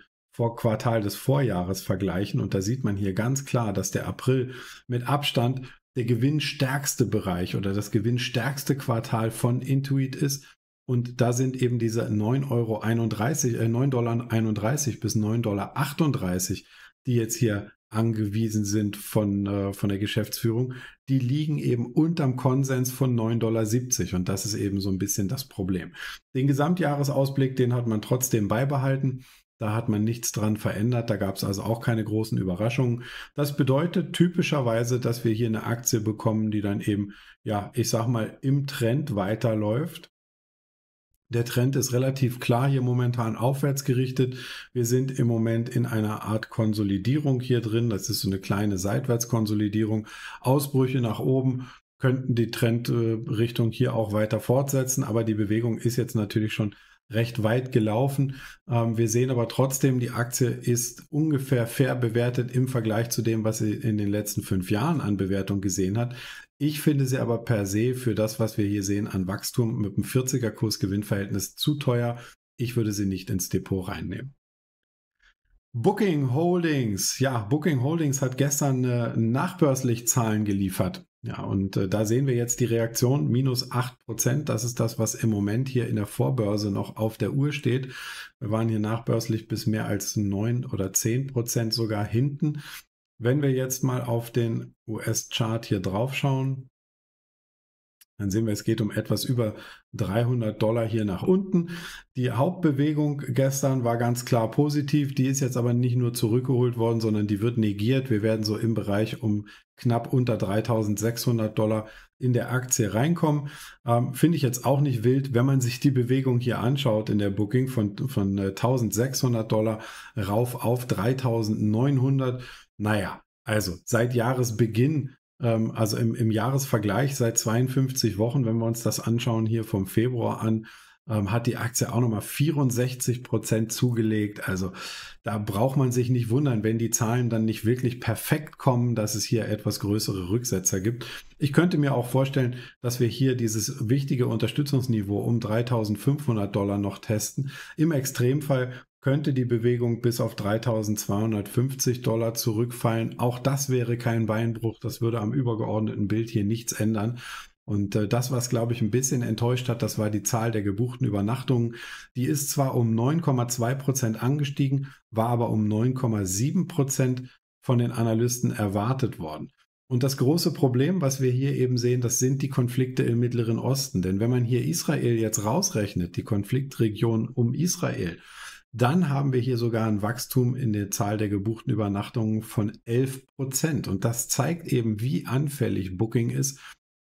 Quartal des Vorjahres vergleichen. Und da sieht man hier ganz klar, dass der April mit Abstand der gewinnstärkste Bereich oder das gewinnstärkste Quartal von Intuit ist. Und da sind eben diese 9,31 Euro, äh 9,31 Dollar bis 9,38 Dollar, die jetzt hier angewiesen sind von, äh, von der Geschäftsführung, die liegen eben unterm Konsens von 9,70 Dollar. Und das ist eben so ein bisschen das Problem. Den Gesamtjahresausblick, den hat man trotzdem beibehalten. Da hat man nichts dran verändert. Da gab es also auch keine großen Überraschungen. Das bedeutet typischerweise, dass wir hier eine Aktie bekommen, die dann eben, ja, ich sag mal, im Trend weiterläuft. Der Trend ist relativ klar hier momentan aufwärts gerichtet. Wir sind im Moment in einer Art Konsolidierung hier drin. Das ist so eine kleine Seitwärtskonsolidierung. Ausbrüche nach oben könnten die Trendrichtung hier auch weiter fortsetzen, aber die Bewegung ist jetzt natürlich schon recht weit gelaufen. Ähm, wir sehen aber trotzdem, die Aktie ist ungefähr fair bewertet im Vergleich zu dem, was sie in den letzten fünf Jahren an Bewertung gesehen hat. Ich finde sie aber per se für das, was wir hier sehen an Wachstum mit dem 40er Kurs-Gewinnverhältnis zu teuer. Ich würde sie nicht ins Depot reinnehmen. Booking Holdings. Ja, Booking Holdings hat gestern äh, nachbörslich Zahlen geliefert. Ja, und äh, da sehen wir jetzt die Reaktion, minus 8%. Das ist das, was im Moment hier in der Vorbörse noch auf der Uhr steht. Wir waren hier nachbörslich bis mehr als 9 oder 10% sogar hinten. Wenn wir jetzt mal auf den US-Chart hier drauf schauen, dann sehen wir, es geht um etwas über 300 Dollar hier nach unten. Die Hauptbewegung gestern war ganz klar positiv. Die ist jetzt aber nicht nur zurückgeholt worden, sondern die wird negiert. Wir werden so im Bereich um knapp unter 3600 Dollar in der Aktie reinkommen. Ähm, Finde ich jetzt auch nicht wild, wenn man sich die Bewegung hier anschaut in der Booking von, von 1600 äh, Dollar rauf auf 3900. Naja, also seit Jahresbeginn ähm, also im, im Jahresvergleich seit 52 Wochen, wenn wir uns das anschauen hier vom Februar an, ähm, hat die Aktie auch nochmal 64 Prozent zugelegt. Also da braucht man sich nicht wundern, wenn die Zahlen dann nicht wirklich perfekt kommen, dass es hier etwas größere Rücksetzer gibt. Ich könnte mir auch vorstellen, dass wir hier dieses wichtige Unterstützungsniveau um 3500 Dollar noch testen. Im Extremfall könnte die Bewegung bis auf 3250 Dollar zurückfallen. Auch das wäre kein Beinbruch. Das würde am übergeordneten Bild hier nichts ändern. Und äh, das, was, glaube ich, ein bisschen enttäuscht hat, das war die Zahl der gebuchten Übernachtungen. Die ist zwar um 9,2 Prozent angestiegen, war aber um 9,7 Prozent von den Analysten erwartet worden. Und das große Problem, was wir hier eben sehen, das sind die Konflikte im Mittleren Osten. Denn wenn man hier Israel jetzt rausrechnet, die Konfliktregion um Israel, dann haben wir hier sogar ein Wachstum in der Zahl der gebuchten Übernachtungen von 11 Prozent. Und das zeigt eben, wie anfällig Booking ist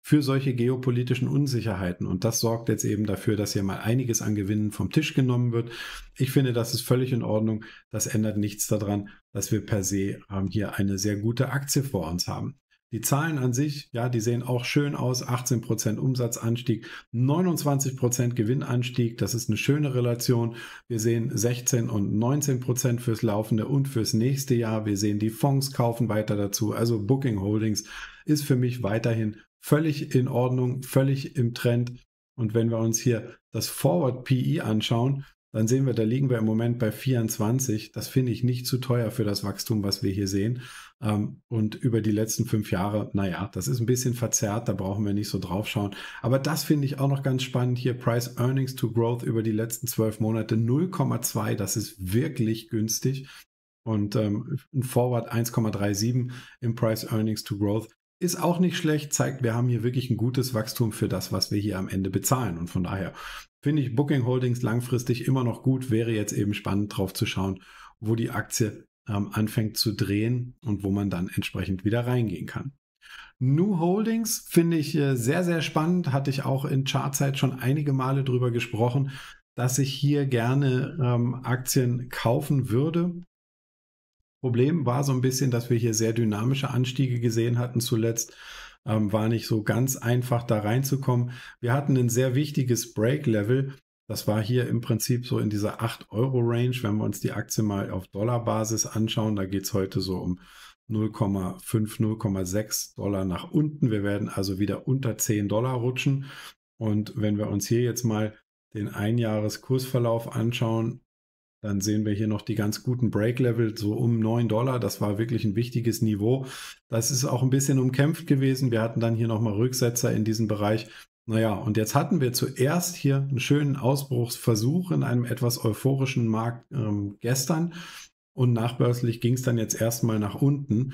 für solche geopolitischen Unsicherheiten. Und das sorgt jetzt eben dafür, dass hier mal einiges an Gewinnen vom Tisch genommen wird. Ich finde, das ist völlig in Ordnung. Das ändert nichts daran, dass wir per se ähm, hier eine sehr gute Aktie vor uns haben. Die Zahlen an sich, ja, die sehen auch schön aus. 18% Umsatzanstieg, 29% Gewinnanstieg. Das ist eine schöne Relation. Wir sehen 16 und 19% fürs laufende und fürs nächste Jahr. Wir sehen die Fonds kaufen weiter dazu. Also Booking Holdings ist für mich weiterhin völlig in Ordnung, völlig im Trend. Und wenn wir uns hier das Forward PE anschauen, dann sehen wir, da liegen wir im Moment bei 24. Das finde ich nicht zu teuer für das Wachstum, was wir hier sehen. Ähm, und über die letzten fünf Jahre, naja, das ist ein bisschen verzerrt, da brauchen wir nicht so drauf schauen. Aber das finde ich auch noch ganz spannend hier. Price Earnings to Growth über die letzten zwölf Monate 0,2, das ist wirklich günstig. Und ähm, ein Forward 1,37 im Price Earnings to Growth ist auch nicht schlecht, zeigt, wir haben hier wirklich ein gutes Wachstum für das, was wir hier am Ende bezahlen. Und von daher finde ich Booking Holdings langfristig immer noch gut, wäre jetzt eben spannend drauf zu schauen, wo die Aktie ähm, anfängt zu drehen und wo man dann entsprechend wieder reingehen kann. New Holdings finde ich äh, sehr, sehr spannend. Hatte ich auch in Chartzeit schon einige Male drüber gesprochen, dass ich hier gerne ähm, Aktien kaufen würde. Problem war so ein bisschen, dass wir hier sehr dynamische Anstiege gesehen hatten zuletzt. Ähm, war nicht so ganz einfach da reinzukommen. Wir hatten ein sehr wichtiges Break-Level, das war hier im Prinzip so in dieser 8-Euro-Range. Wenn wir uns die Aktie mal auf Dollarbasis anschauen, da geht es heute so um 0,5, 0,6 Dollar nach unten. Wir werden also wieder unter 10 Dollar rutschen. Und wenn wir uns hier jetzt mal den Einjahreskursverlauf anschauen, dann sehen wir hier noch die ganz guten Break-Level, so um 9 Dollar. Das war wirklich ein wichtiges Niveau. Das ist auch ein bisschen umkämpft gewesen. Wir hatten dann hier nochmal Rücksetzer in diesem Bereich naja, und jetzt hatten wir zuerst hier einen schönen Ausbruchsversuch in einem etwas euphorischen Markt ähm, gestern und nachbörslich ging es dann jetzt erstmal nach unten.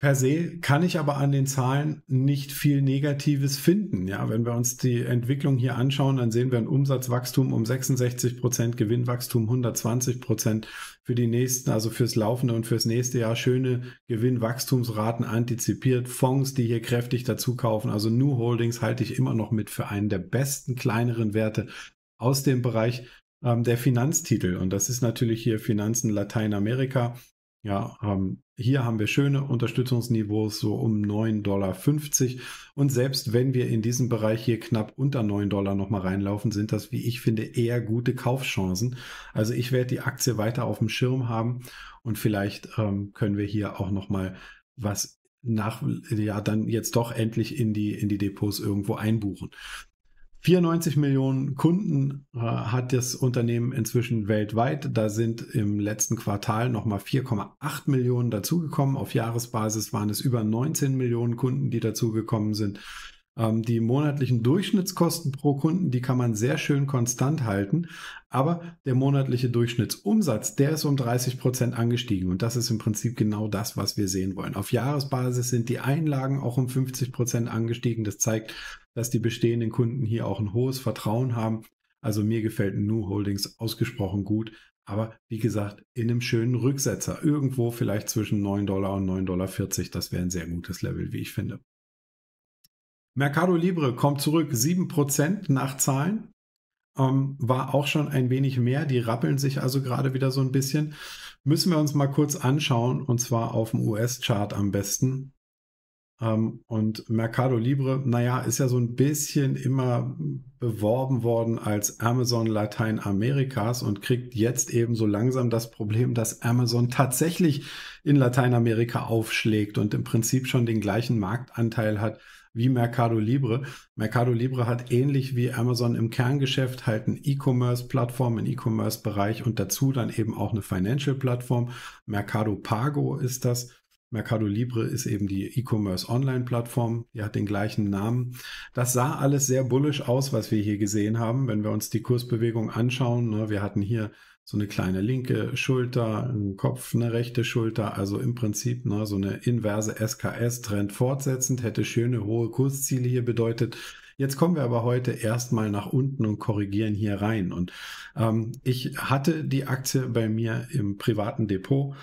Per se kann ich aber an den Zahlen nicht viel Negatives finden. Ja, wenn wir uns die Entwicklung hier anschauen, dann sehen wir ein Umsatzwachstum um 66 Prozent, Gewinnwachstum 120 Prozent für die nächsten, also fürs laufende und fürs nächste Jahr schöne Gewinnwachstumsraten antizipiert. Fonds, die hier kräftig dazu kaufen. Also New Holdings halte ich immer noch mit für einen der besten kleineren Werte aus dem Bereich ähm, der Finanztitel. Und das ist natürlich hier Finanzen Lateinamerika ja, ähm, hier haben wir schöne Unterstützungsniveaus, so um 9,50 Dollar. Und selbst wenn wir in diesem Bereich hier knapp unter 9 Dollar nochmal reinlaufen, sind das, wie ich finde, eher gute Kaufchancen. Also ich werde die Aktie weiter auf dem Schirm haben und vielleicht ähm, können wir hier auch nochmal was nach, ja, dann jetzt doch endlich in die, in die Depots irgendwo einbuchen. 94 Millionen Kunden äh, hat das Unternehmen inzwischen weltweit. Da sind im letzten Quartal nochmal 4,8 Millionen dazugekommen. Auf Jahresbasis waren es über 19 Millionen Kunden, die dazugekommen sind. Ähm, die monatlichen Durchschnittskosten pro Kunden, die kann man sehr schön konstant halten. Aber der monatliche Durchschnittsumsatz, der ist um 30 Prozent angestiegen. Und das ist im Prinzip genau das, was wir sehen wollen. Auf Jahresbasis sind die Einlagen auch um 50 Prozent angestiegen. Das zeigt, dass die bestehenden Kunden hier auch ein hohes Vertrauen haben. Also mir gefällt New Holdings ausgesprochen gut. Aber wie gesagt, in einem schönen Rücksetzer. Irgendwo vielleicht zwischen 9 Dollar und 9,40 Dollar. Das wäre ein sehr gutes Level, wie ich finde. Mercado Libre kommt zurück, 7% nach Zahlen. Ähm, war auch schon ein wenig mehr. Die rappeln sich also gerade wieder so ein bisschen. Müssen wir uns mal kurz anschauen, und zwar auf dem US-Chart am besten. Ähm, und Mercado Libre, naja, ist ja so ein bisschen immer beworben worden als Amazon Lateinamerikas und kriegt jetzt eben so langsam das Problem, dass Amazon tatsächlich in Lateinamerika aufschlägt und im Prinzip schon den gleichen Marktanteil hat wie Mercado Libre. Mercado Libre hat ähnlich wie Amazon im Kerngeschäft halt eine E-Commerce-Plattform, einen E-Commerce-Bereich und dazu dann eben auch eine Financial-Plattform. Mercado Pago ist das. Mercado Libre ist eben die E-Commerce Online-Plattform, die hat den gleichen Namen. Das sah alles sehr bullisch aus, was wir hier gesehen haben, wenn wir uns die Kursbewegung anschauen. Ne, wir hatten hier so eine kleine linke Schulter, ein Kopf, eine rechte Schulter, also im Prinzip ne, so eine inverse SKS-Trend fortsetzend, hätte schöne hohe Kursziele hier bedeutet. Jetzt kommen wir aber heute erstmal nach unten und korrigieren hier rein. Und ähm, ich hatte die Aktie bei mir im privaten Depot.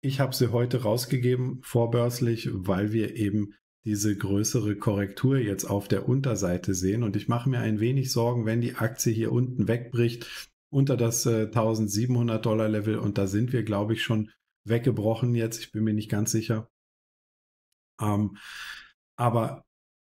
Ich habe sie heute rausgegeben, vorbörslich, weil wir eben diese größere Korrektur jetzt auf der Unterseite sehen. Und ich mache mir ein wenig Sorgen, wenn die Aktie hier unten wegbricht, unter das äh, 1700 Dollar Level und da sind wir, glaube ich, schon weggebrochen jetzt. Ich bin mir nicht ganz sicher. Ähm, aber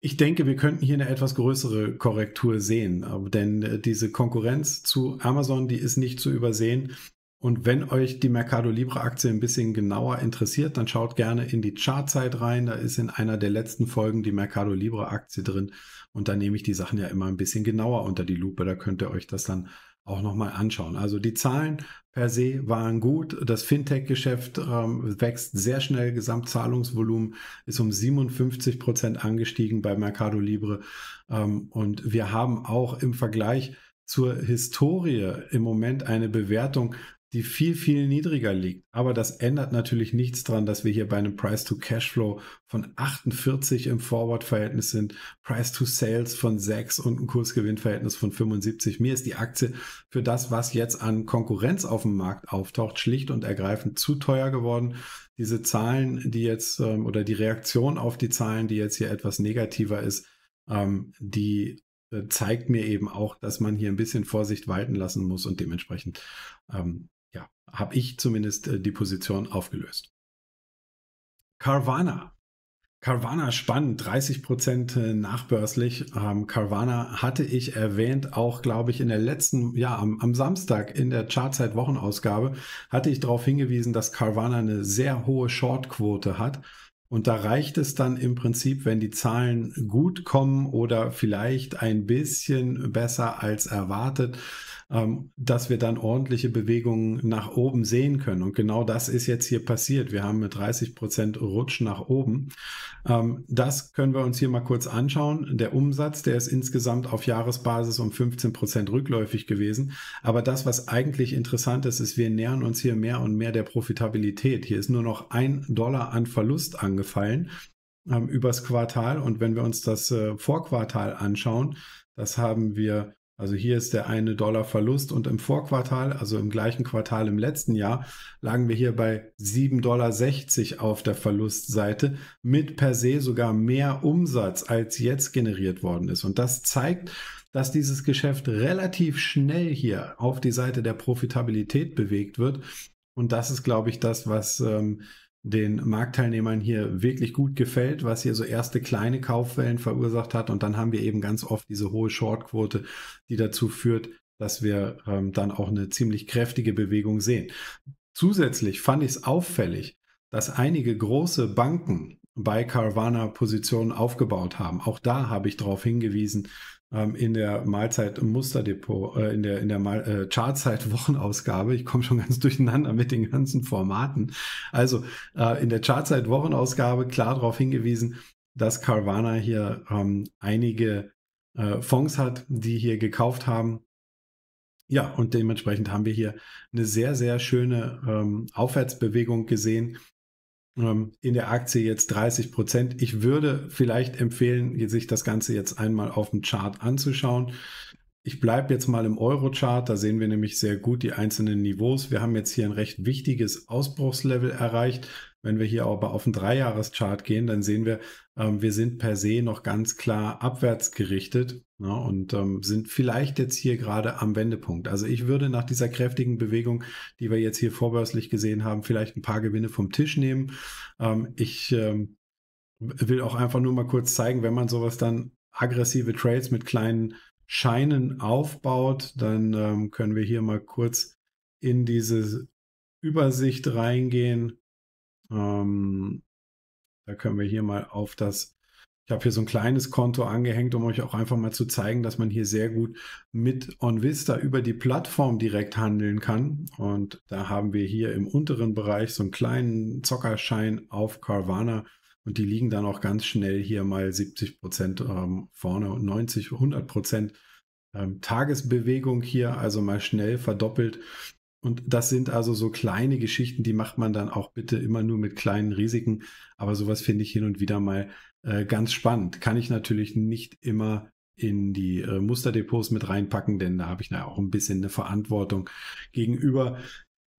ich denke, wir könnten hier eine etwas größere Korrektur sehen, äh, denn äh, diese Konkurrenz zu Amazon, die ist nicht zu übersehen. Und wenn euch die Mercado Libre Aktie ein bisschen genauer interessiert, dann schaut gerne in die Chartzeit rein. Da ist in einer der letzten Folgen die Mercado Libre Aktie drin. Und da nehme ich die Sachen ja immer ein bisschen genauer unter die Lupe. Da könnt ihr euch das dann auch nochmal anschauen. Also die Zahlen per se waren gut. Das Fintech-Geschäft ähm, wächst sehr schnell. Gesamtzahlungsvolumen ist um 57 Prozent angestiegen bei Mercado Libre. Ähm, und wir haben auch im Vergleich zur Historie im Moment eine Bewertung die viel, viel niedriger liegt. Aber das ändert natürlich nichts daran, dass wir hier bei einem Price-to-Cashflow von 48 im Forward-Verhältnis sind, Price-to-Sales von 6 und ein Kursgewinnverhältnis von 75. Mir ist die Aktie für das, was jetzt an Konkurrenz auf dem Markt auftaucht, schlicht und ergreifend zu teuer geworden. Diese Zahlen, die jetzt ähm, oder die Reaktion auf die Zahlen, die jetzt hier etwas negativer ist, ähm, die äh, zeigt mir eben auch, dass man hier ein bisschen Vorsicht walten lassen muss und dementsprechend ähm, habe ich zumindest äh, die Position aufgelöst. Carvana. Carvana spannend, 30% äh, nachbörslich. Ähm, Carvana hatte ich erwähnt, auch glaube ich in der letzten, ja, am, am Samstag in der Chartzeit-Wochenausgabe hatte ich darauf hingewiesen, dass Carvana eine sehr hohe Shortquote hat. Und da reicht es dann im Prinzip, wenn die Zahlen gut kommen oder vielleicht ein bisschen besser als erwartet, ähm, dass wir dann ordentliche Bewegungen nach oben sehen können. Und genau das ist jetzt hier passiert. Wir haben mit 30 Prozent Rutsch nach oben. Ähm, das können wir uns hier mal kurz anschauen. Der Umsatz, der ist insgesamt auf Jahresbasis um 15 Prozent rückläufig gewesen. Aber das, was eigentlich interessant ist, ist, wir nähern uns hier mehr und mehr der Profitabilität. Hier ist nur noch ein Dollar an Verlust angefallen ähm, übers Quartal. Und wenn wir uns das äh, Vorquartal anschauen, das haben wir also hier ist der eine Dollar Verlust und im Vorquartal, also im gleichen Quartal im letzten Jahr, lagen wir hier bei 7,60 Dollar auf der Verlustseite mit per se sogar mehr Umsatz als jetzt generiert worden ist. Und das zeigt, dass dieses Geschäft relativ schnell hier auf die Seite der Profitabilität bewegt wird. Und das ist, glaube ich, das, was ähm, den Marktteilnehmern hier wirklich gut gefällt, was hier so erste kleine Kaufwellen verursacht hat. Und dann haben wir eben ganz oft diese hohe Shortquote, die dazu führt, dass wir ähm, dann auch eine ziemlich kräftige Bewegung sehen. Zusätzlich fand ich es auffällig, dass einige große Banken bei Carvana Positionen aufgebaut haben. Auch da habe ich darauf hingewiesen, ähm, in der Mahlzeit Musterdepot, äh, in der, in der äh, Chartzeit (laughs) Wochenausgabe. Ich komme schon ganz durcheinander mit den ganzen Formaten. Also äh, in der Chartzeit Wochenausgabe klar darauf hingewiesen, dass Carvana hier ähm, einige äh, Fonds hat, die hier gekauft haben. Ja, und dementsprechend haben wir hier eine sehr, sehr schöne ähm, Aufwärtsbewegung gesehen. Ähm, in der Aktie jetzt 30 Prozent. Ich würde vielleicht empfehlen, sich das Ganze jetzt einmal auf dem Chart anzuschauen. Ich bleibe jetzt mal im Euro-Chart, da sehen wir nämlich sehr gut die einzelnen Niveaus. Wir haben jetzt hier ein recht wichtiges Ausbruchslevel erreicht. Wenn wir hier aber auf den Dreijahreschart gehen, dann sehen wir, ähm, wir sind per se noch ganz klar abwärts gerichtet. Ja, ne, und ähm, sind vielleicht jetzt hier gerade am Wendepunkt. Also ich würde nach dieser kräftigen Bewegung, die wir jetzt hier vorbörslich gesehen haben, vielleicht ein paar Gewinne vom Tisch nehmen. Ähm, ich ähm, will auch einfach nur mal kurz zeigen, wenn man sowas dann aggressive Trades mit kleinen Scheinen aufbaut, dann ähm, können wir hier mal kurz in diese Übersicht reingehen. Ähm, da können wir hier mal auf das ich habe hier so ein kleines Konto angehängt, um euch auch einfach mal zu zeigen, dass man hier sehr gut mit OnVista über die Plattform direkt handeln kann. Und da haben wir hier im unteren Bereich so einen kleinen Zockerschein auf Carvana. Und die liegen dann auch ganz schnell hier mal 70 Prozent ähm, vorne und 90, 100 Prozent ähm, Tagesbewegung hier, also mal schnell verdoppelt. Und das sind also so kleine Geschichten, die macht man dann auch bitte immer nur mit kleinen Risiken. Aber sowas finde ich hin und wieder mal äh, ganz spannend. Kann ich natürlich nicht immer in die äh, Musterdepots mit reinpacken, denn da habe ich na auch ein bisschen eine Verantwortung gegenüber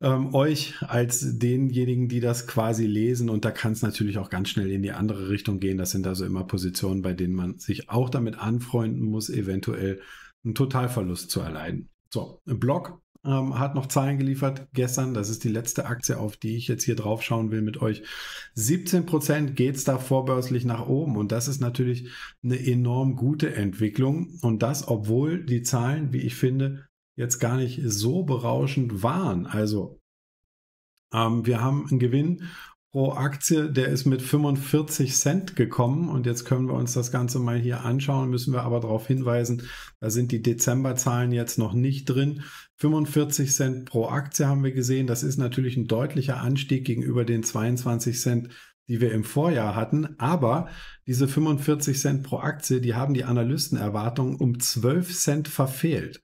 ähm, euch als denjenigen, die das quasi lesen. Und da kann es natürlich auch ganz schnell in die andere Richtung gehen. Das sind also immer Positionen, bei denen man sich auch damit anfreunden muss, eventuell einen Totalverlust zu erleiden. So, Blog ähm, hat noch Zahlen geliefert gestern. Das ist die letzte Aktie, auf die ich jetzt hier drauf schauen will mit euch. 17 geht es da vorbörslich nach oben. Und das ist natürlich eine enorm gute Entwicklung. Und das, obwohl die Zahlen, wie ich finde, jetzt gar nicht so berauschend waren. Also, ähm, wir haben einen Gewinn pro Aktie, der ist mit 45 Cent gekommen. Und jetzt können wir uns das Ganze mal hier anschauen, müssen wir aber darauf hinweisen, da sind die Dezemberzahlen jetzt noch nicht drin. 45 Cent pro Aktie haben wir gesehen. Das ist natürlich ein deutlicher Anstieg gegenüber den 22 Cent, die wir im Vorjahr hatten. Aber diese 45 Cent pro Aktie, die haben die Analystenerwartungen um 12 Cent verfehlt.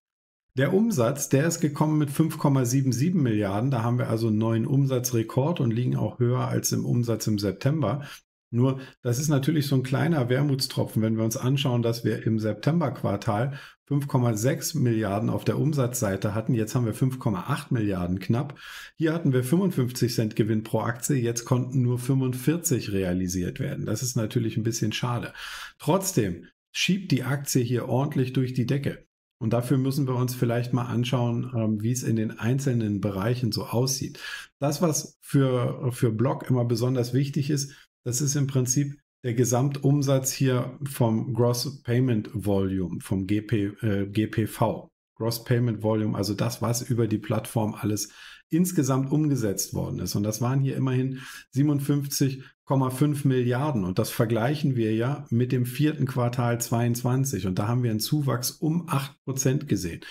Der Umsatz, der ist gekommen mit 5,77 Milliarden. Da haben wir also einen neuen Umsatzrekord und liegen auch höher als im Umsatz im September. Nur, das ist natürlich so ein kleiner Wermutstropfen, wenn wir uns anschauen, dass wir im Septemberquartal 5,6 Milliarden auf der Umsatzseite hatten. Jetzt haben wir 5,8 Milliarden knapp. Hier hatten wir 55 Cent Gewinn pro Aktie. Jetzt konnten nur 45 realisiert werden. Das ist natürlich ein bisschen schade. Trotzdem schiebt die Aktie hier ordentlich durch die Decke. Und dafür müssen wir uns vielleicht mal anschauen, ähm, wie es in den einzelnen Bereichen so aussieht. Das, was für, für Block immer besonders wichtig ist, das ist im Prinzip der Gesamtumsatz hier vom Gross Payment Volume, vom GP, äh, GPV, Gross Payment Volume, also das, was über die Plattform alles insgesamt umgesetzt worden ist. Und das waren hier immerhin 57,5 Milliarden. Und das vergleichen wir ja mit dem vierten Quartal 22. Und da haben wir einen Zuwachs um 8 Prozent gesehen.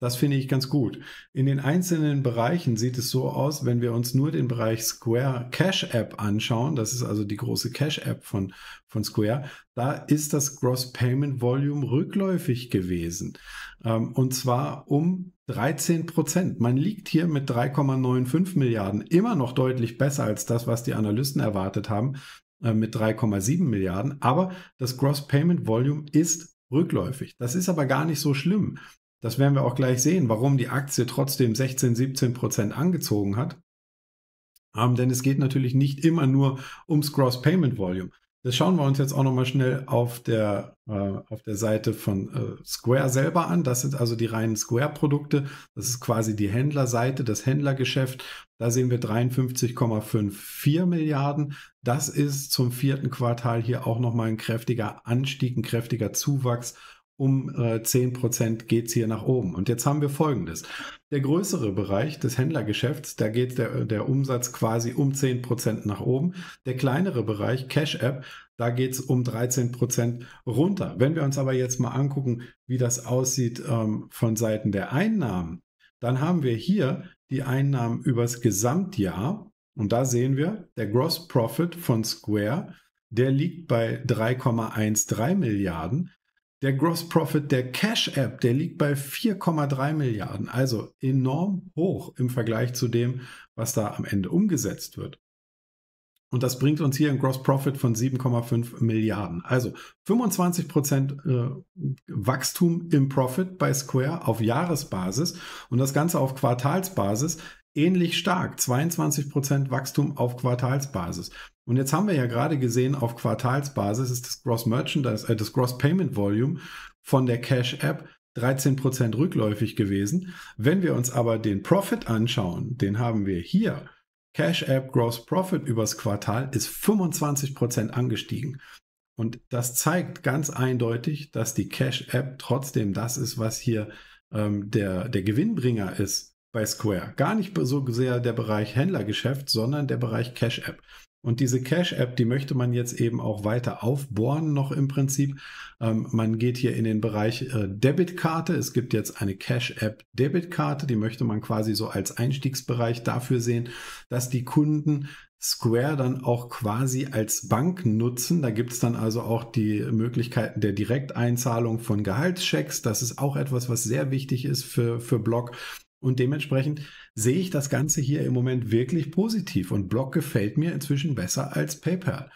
Das finde ich ganz gut. In den einzelnen Bereichen sieht es so aus, wenn wir uns nur den Bereich Square Cash App anschauen, das ist also die große Cash App von, von Square, da ist das Gross Payment Volume rückläufig gewesen. Ähm, und zwar um 13 Prozent. Man liegt hier mit 3,95 Milliarden immer noch deutlich besser als das, was die Analysten erwartet haben äh, mit 3,7 Milliarden, aber das Gross Payment Volume ist rückläufig. Das ist aber gar nicht so schlimm, das werden wir auch gleich sehen, warum die Aktie trotzdem 16, 17 Prozent angezogen hat. Um, ähm, denn es geht natürlich nicht immer nur ums Gross Payment Volume. Das schauen wir uns jetzt auch nochmal schnell auf der, äh, auf der Seite von äh, Square selber an. Das sind also die reinen Square-Produkte. Das ist quasi die Händlerseite, das Händlergeschäft. Da sehen wir 53,54 Milliarden. Das ist zum vierten Quartal hier auch nochmal ein kräftiger Anstieg, ein kräftiger Zuwachs um äh, 10% geht es hier nach oben. Und jetzt haben wir Folgendes. Der größere Bereich des Händlergeschäfts, da geht der, der Umsatz quasi um 10% nach oben. Der kleinere Bereich, Cash App, da geht es um 13% runter. Wenn wir uns aber jetzt mal angucken, wie das aussieht ähm, von Seiten der Einnahmen, dann haben wir hier die Einnahmen übers Gesamtjahr. Und da sehen wir, der Gross Profit von Square, der liegt bei 3,13 Milliarden. Der Gross Profit der Cash App, der liegt bei 4,3 Milliarden, also enorm hoch im Vergleich zu dem, was da am Ende umgesetzt wird. Und das bringt uns hier einen Gross Profit von 7,5 Milliarden. Also 25 äh, Wachstum im Profit bei Square auf Jahresbasis und das Ganze auf Quartalsbasis ähnlich stark. 22 Wachstum auf Quartalsbasis. Und jetzt haben wir ja gerade gesehen, auf Quartalsbasis ist das Gross Merchandise, äh, das Gross Payment Volume von der Cash App 13% rückläufig gewesen. Wenn wir uns aber den Profit anschauen, den haben wir hier. Cash App Gross Profit übers Quartal ist 25% angestiegen. Und das zeigt ganz eindeutig, dass die Cash App trotzdem das ist, was hier ähm, der, der Gewinnbringer ist bei Square. Gar nicht so sehr der Bereich Händlergeschäft, sondern der Bereich Cash App. Und diese Cash-App, die möchte man jetzt eben auch weiter aufbohren, noch im Prinzip. Ähm, man geht hier in den Bereich äh, Debitkarte. Es gibt jetzt eine Cash-App Debitkarte, die möchte man quasi so als Einstiegsbereich dafür sehen, dass die Kunden Square dann auch quasi als Bank nutzen. Da gibt es dann also auch die Möglichkeiten der Direkteinzahlung von Gehaltschecks. Das ist auch etwas, was sehr wichtig ist für, für Block. Und dementsprechend sehe ich das Ganze hier im Moment wirklich positiv und Block gefällt mir inzwischen besser als PayPal.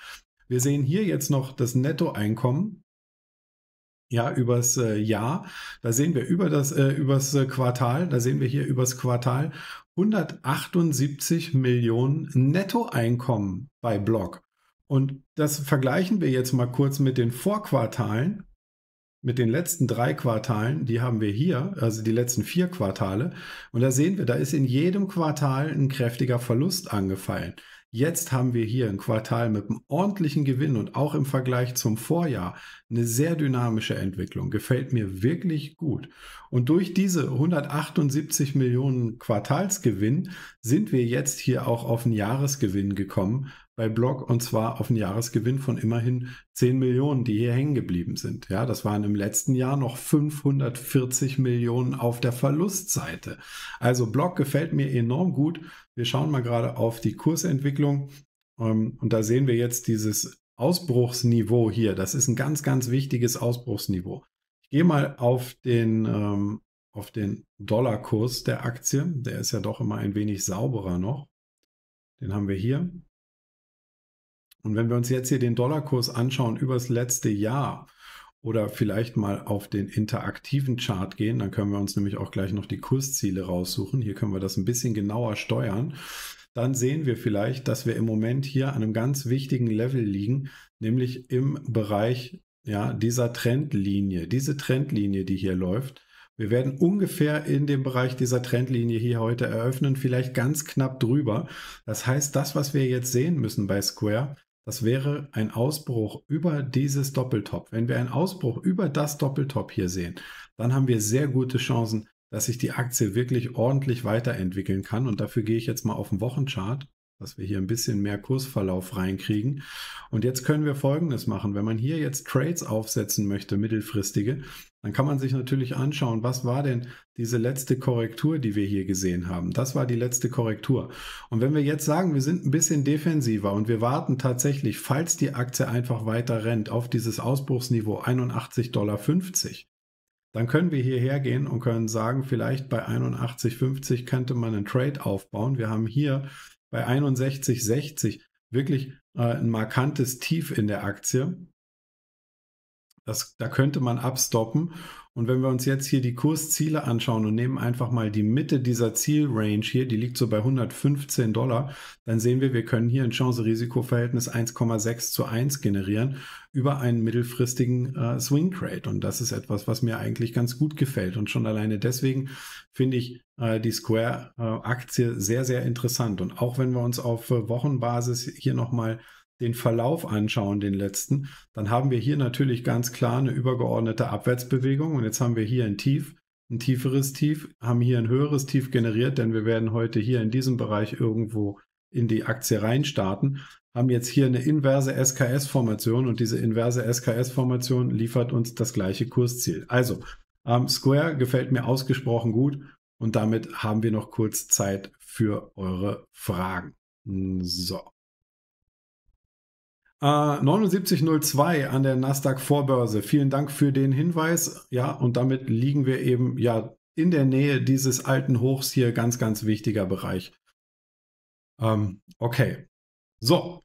Wir sehen hier jetzt noch das Nettoeinkommen. Ja, übers äh, Jahr, da sehen wir über das äh, übers äh, Quartal, da sehen wir hier übers Quartal 178 Millionen Nettoeinkommen bei Block. Und das vergleichen wir jetzt mal kurz mit den Vorquartalen mit den letzten drei Quartalen, die haben wir hier, also die letzten vier Quartale. Und da sehen wir, da ist in jedem Quartal ein kräftiger Verlust angefallen. Jetzt haben wir hier ein Quartal mit einem ordentlichen Gewinn und auch im Vergleich zum Vorjahr eine sehr dynamische Entwicklung, gefällt mir wirklich gut. Und durch diese 178 Millionen Quartalsgewinn sind wir jetzt hier auch auf einen Jahresgewinn gekommen bei Block und zwar auf einen Jahresgewinn von immerhin 10 Millionen, die hier hängen geblieben sind. Ja, das waren im letzten Jahr noch 540 Millionen auf der Verlustseite. Also Block gefällt mir enorm gut. Wir schauen mal gerade auf die Kursentwicklung. Ähm, und da sehen wir jetzt dieses Ausbruchsniveau hier. Das ist ein ganz, ganz wichtiges Ausbruchsniveau. Ich gehe mal auf den, ähm, auf den Dollarkurs der Aktie. Der ist ja doch immer ein wenig sauberer noch. Den haben wir hier. Und wenn wir uns jetzt hier den Dollarkurs anschauen über das letzte Jahr oder vielleicht mal auf den interaktiven Chart gehen, dann können wir uns nämlich auch gleich noch die Kursziele raussuchen. Hier können wir das ein bisschen genauer steuern dann sehen wir vielleicht, dass wir im Moment hier an einem ganz wichtigen Level liegen, nämlich im Bereich ja, dieser Trendlinie, diese Trendlinie, die hier läuft. Wir werden ungefähr in dem Bereich dieser Trendlinie hier heute eröffnen, vielleicht ganz knapp drüber. Das heißt, das, was wir jetzt sehen müssen bei Square, das wäre ein Ausbruch über dieses Doppeltop. Wenn wir einen Ausbruch über das Doppeltop hier sehen, dann haben wir sehr gute Chancen, dass sich die Aktie wirklich ordentlich weiterentwickeln kann. Und dafür gehe ich jetzt mal auf den Wochenchart, dass wir hier ein bisschen mehr Kursverlauf reinkriegen. Und jetzt können wir Folgendes machen. Wenn man hier jetzt Trades aufsetzen möchte, mittelfristige, dann kann man sich natürlich anschauen, was war denn diese letzte Korrektur, die wir hier gesehen haben. Das war die letzte Korrektur. Und wenn wir jetzt sagen, wir sind ein bisschen defensiver und wir warten tatsächlich, falls die Aktie einfach weiter rennt, auf dieses Ausbruchsniveau 81,50 Dollar, dann können wir hierher gehen und können sagen, vielleicht bei 81,50 könnte man einen Trade aufbauen. Wir haben hier bei 61,60 wirklich äh, ein markantes Tief in der Aktie. Das, da könnte man abstoppen und wenn wir uns jetzt hier die Kursziele anschauen und nehmen einfach mal die Mitte dieser Zielrange hier, die liegt so bei 115 Dollar, dann sehen wir, wir können hier ein Chance-Risiko-Verhältnis 1,6 zu 1 generieren über einen mittelfristigen äh, Swing Trade. Und das ist etwas, was mir eigentlich ganz gut gefällt. Und schon alleine deswegen finde ich äh, die Square-Aktie äh, sehr, sehr interessant. Und auch wenn wir uns auf äh, Wochenbasis hier nochmal mal den Verlauf anschauen, den letzten, dann haben wir hier natürlich ganz klar eine übergeordnete Abwärtsbewegung und jetzt haben wir hier ein Tief, ein tieferes Tief, haben hier ein höheres Tief generiert, denn wir werden heute hier in diesem Bereich irgendwo in die Aktie reinstarten, haben jetzt hier eine inverse SKS-Formation und diese inverse SKS-Formation liefert uns das gleiche Kursziel. Also, ähm, Square gefällt mir ausgesprochen gut und damit haben wir noch kurz Zeit für eure Fragen. So. 7902 äh, an der Nasdaq Vorbörse. Vielen Dank für den Hinweis. Ja, und damit liegen wir eben ja in der Nähe dieses alten Hochs hier. Ganz, ganz wichtiger Bereich. Um, ähm, okay. So.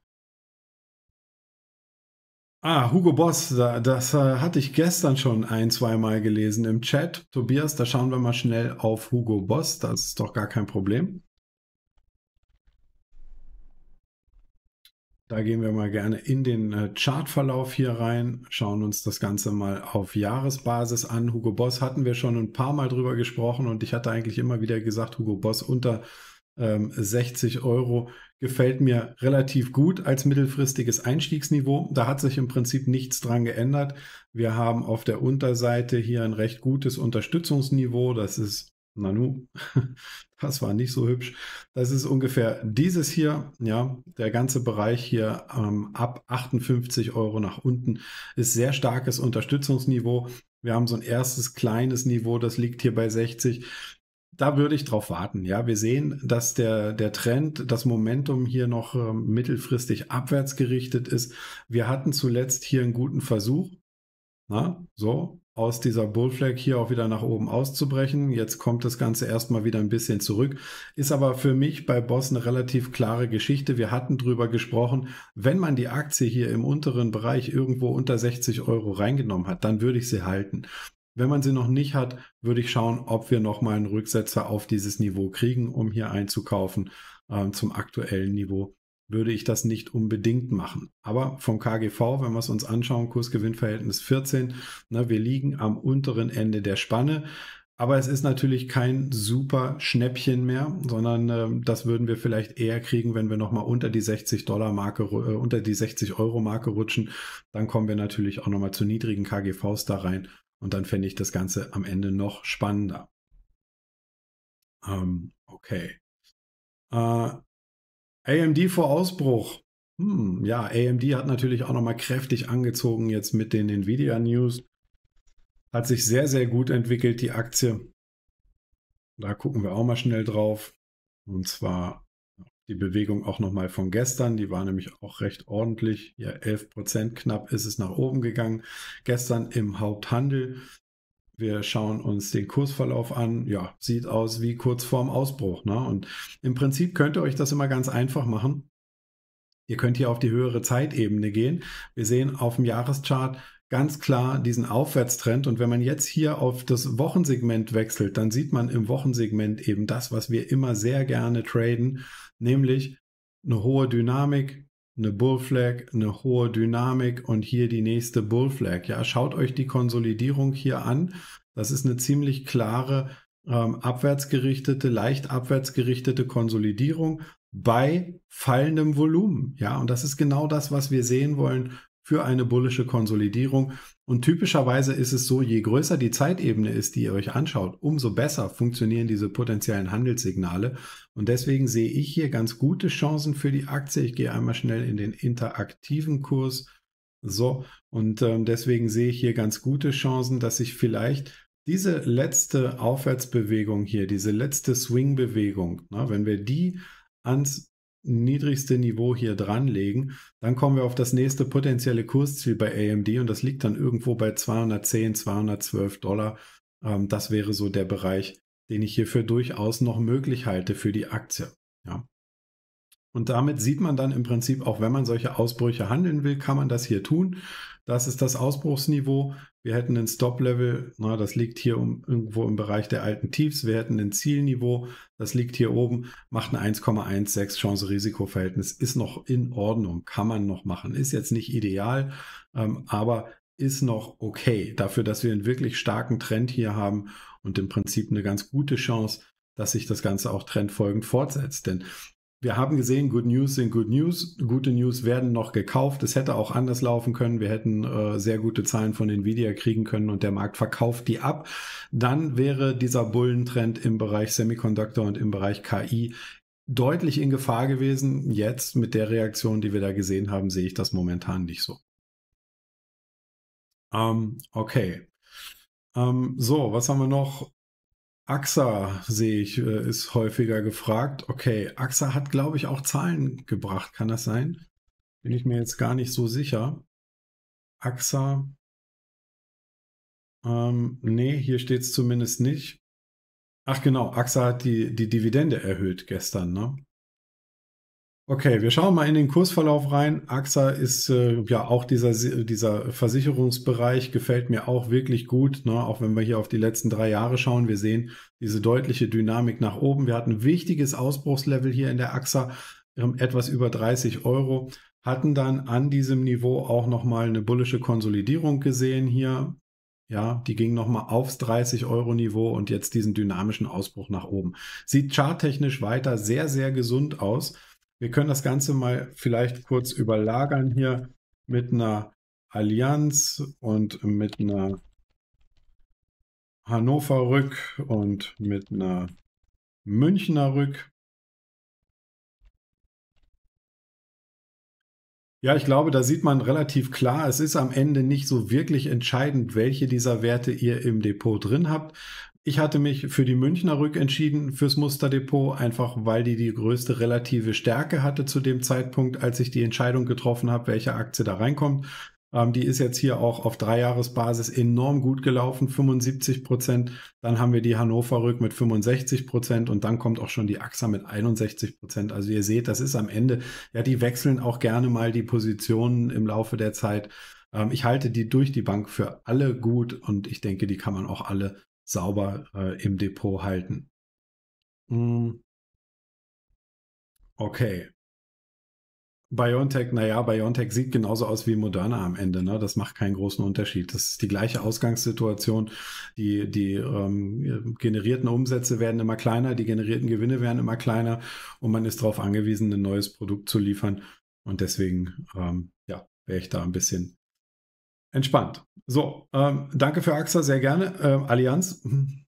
Ah, Hugo Boss, das äh, hatte ich gestern schon ein, zweimal gelesen im Chat. Tobias, da schauen wir mal schnell auf Hugo Boss. Das ist doch gar kein Problem. Da gehen wir mal gerne in den äh, Chartverlauf hier rein, schauen uns das Ganze mal auf Jahresbasis an. Hugo Boss hatten wir schon ein paar Mal drüber gesprochen und ich hatte eigentlich immer wieder gesagt, Hugo Boss unter ähm, 60 Euro gefällt mir relativ gut als mittelfristiges Einstiegsniveau. Da hat sich im Prinzip nichts dran geändert. Wir haben auf der Unterseite hier ein recht gutes Unterstützungsniveau. Das ist Nanu, (laughs) das war nicht so hübsch. Das ist ungefähr dieses hier, ja, der ganze Bereich hier ähm, ab 58 Euro nach unten ist sehr starkes Unterstützungsniveau. Wir haben so ein erstes kleines Niveau, das liegt hier bei 60 da würde ich drauf warten. Ja, wir sehen, dass der, der Trend, das Momentum hier noch ähm, mittelfristig abwärts gerichtet ist. Wir hatten zuletzt hier einen guten Versuch. Na, ne? so, aus dieser Bullflag hier auch wieder nach oben auszubrechen. Jetzt kommt das Ganze erstmal wieder ein bisschen zurück. Ist aber für mich bei Boss eine relativ klare Geschichte. Wir hatten drüber gesprochen, wenn man die Aktie hier im unteren Bereich irgendwo unter 60 Euro reingenommen hat, dann würde ich sie halten. Wenn man sie noch nicht hat, würde ich schauen, ob wir nochmal einen Rücksetzer auf dieses Niveau kriegen, um hier einzukaufen äh, zum aktuellen Niveau würde ich das nicht unbedingt machen. Aber vom KGV, wenn wir es uns anschauen, Kursgewinnverhältnis 14, na, wir liegen am unteren Ende der Spanne. Aber es ist natürlich kein super Schnäppchen mehr, sondern äh, das würden wir vielleicht eher kriegen, wenn wir nochmal unter die 60 Dollar Marke, äh, unter die 60 Euro Marke rutschen. Dann kommen wir natürlich auch nochmal zu niedrigen KGVs da rein. Und dann fände ich das Ganze am Ende noch spannender. Ähm, okay. Äh, AMD vor Ausbruch. Hm, ja, AMD hat natürlich auch nochmal kräftig angezogen jetzt mit den Nvidia News. Hat sich sehr, sehr gut entwickelt, die Aktie. Da gucken wir auch mal schnell drauf. Und zwar die Bewegung auch nochmal von gestern. Die war nämlich auch recht ordentlich. Ja, 11 knapp ist es nach oben gegangen. Gestern im Haupthandel wir schauen uns den Kursverlauf an. Ja, sieht aus wie kurz vorm Ausbruch. Ne? Und im Prinzip könnt ihr euch das immer ganz einfach machen. Ihr könnt hier auf die höhere Zeitebene gehen. Wir sehen auf dem Jahreschart ganz klar diesen Aufwärtstrend. Und wenn man jetzt hier auf das Wochensegment wechselt, dann sieht man im Wochensegment eben das, was wir immer sehr gerne traden, nämlich eine hohe Dynamik, eine Bull Flag, eine hohe Dynamik und hier die nächste Bull Flag. Ja, schaut euch die Konsolidierung hier an. Das ist eine ziemlich klare ähm, abwärtsgerichtete, leicht abwärtsgerichtete Konsolidierung bei fallendem Volumen. Ja, und das ist genau das, was wir sehen wollen für eine bullische Konsolidierung. Und typischerweise ist es so, je größer die Zeitebene ist, die ihr euch anschaut, umso besser funktionieren diese potenziellen Handelssignale. Und deswegen sehe ich hier ganz gute Chancen für die Aktie. Ich gehe einmal schnell in den interaktiven Kurs. So, und ähm, deswegen sehe ich hier ganz gute Chancen, dass ich vielleicht diese letzte Aufwärtsbewegung hier, diese letzte Swing-Bewegung, ne, wenn wir die ans niedrigste Niveau hier dranlegen. Dann kommen wir auf das nächste potenzielle Kursziel bei AMD und das liegt dann irgendwo bei 210, 212 Dollar. Ähm, das wäre so der Bereich, den ich hierfür durchaus noch möglich halte für die Aktie. Ja. Und damit sieht man dann im Prinzip, auch wenn man solche Ausbrüche handeln will, kann man das hier tun. Das ist das Ausbruchsniveau. Wir hätten ein Stop-Level, na, das liegt hier um, irgendwo im Bereich der alten Tiefs. Wir hätten ein Zielniveau, das liegt hier oben, macht ein 1,16 Chance-Risiko-Verhältnis. Ist noch in Ordnung, kann man noch machen. Ist jetzt nicht ideal, ähm, aber ist noch okay. Dafür, dass wir einen wirklich starken Trend hier haben und im Prinzip eine ganz gute Chance, dass sich das Ganze auch trendfolgend fortsetzt. Denn wir haben gesehen, Good News sind Good News. Gute News werden noch gekauft. Es hätte auch anders laufen können. Wir hätten äh, sehr gute Zahlen von Nvidia kriegen können und der Markt verkauft die ab. Dann wäre dieser Bullentrend im Bereich Semiconductor und im Bereich KI deutlich in Gefahr gewesen. Jetzt mit der Reaktion, die wir da gesehen haben, sehe ich das momentan nicht so. Ähm, okay. Ähm, so, was haben wir noch? AXA sehe ich, äh, ist häufiger gefragt. Okay, AXA hat, glaube ich, auch Zahlen gebracht. Kann das sein? Bin ich mir jetzt gar nicht so sicher. AXA. Ähm, nee, hier steht es zumindest nicht. Ach genau, AXA hat die, die Dividende erhöht gestern, ne? Okay, wir schauen mal in den Kursverlauf rein. AXA ist äh, ja auch dieser, dieser Versicherungsbereich, gefällt mir auch wirklich gut, ne? auch wenn wir hier auf die letzten drei Jahre schauen. Wir sehen diese deutliche Dynamik nach oben. Wir hatten ein wichtiges Ausbruchslevel hier in der AXA, ähm, etwas über 30 Euro, hatten dann an diesem Niveau auch nochmal eine bullische Konsolidierung gesehen hier. Ja, die ging nochmal aufs 30 Euro Niveau und jetzt diesen dynamischen Ausbruch nach oben. Sieht charttechnisch weiter sehr, sehr gesund aus. Wir können das Ganze mal vielleicht kurz überlagern hier mit einer Allianz und mit einer Hannover Rück und mit einer Münchner Rück. Ja, ich glaube, da sieht man relativ klar, es ist am Ende nicht so wirklich entscheidend, welche dieser Werte ihr im Depot drin habt, ich hatte mich für die Münchner Rück entschieden fürs Musterdepot, einfach weil die die größte relative Stärke hatte zu dem Zeitpunkt, als ich die Entscheidung getroffen habe, welche Aktie da reinkommt. Ähm, die ist jetzt hier auch auf Dreijahresbasis enorm gut gelaufen, 75 Prozent. Dann haben wir die Hannover Rück mit 65 Prozent und dann kommt auch schon die AXA mit 61 Prozent. Also ihr seht, das ist am Ende, ja, die wechseln auch gerne mal die Positionen im Laufe der Zeit. Ähm, ich halte die durch die Bank für alle gut und ich denke, die kann man auch alle sauber äh, im Depot halten. Mm. Okay. BioNTech, naja, BioNTech sieht genauso aus wie Moderna am Ende. Ne? Das macht keinen großen Unterschied. Das ist die gleiche Ausgangssituation. Die, die ähm, generierten Umsätze werden immer kleiner, die generierten Gewinne werden immer kleiner und man ist darauf angewiesen, ein neues Produkt zu liefern. Und deswegen, ähm, ja, wäre ich da ein bisschen Entspannt. So, ähm, danke für AXA, sehr gerne. Ähm, Allianz, hm,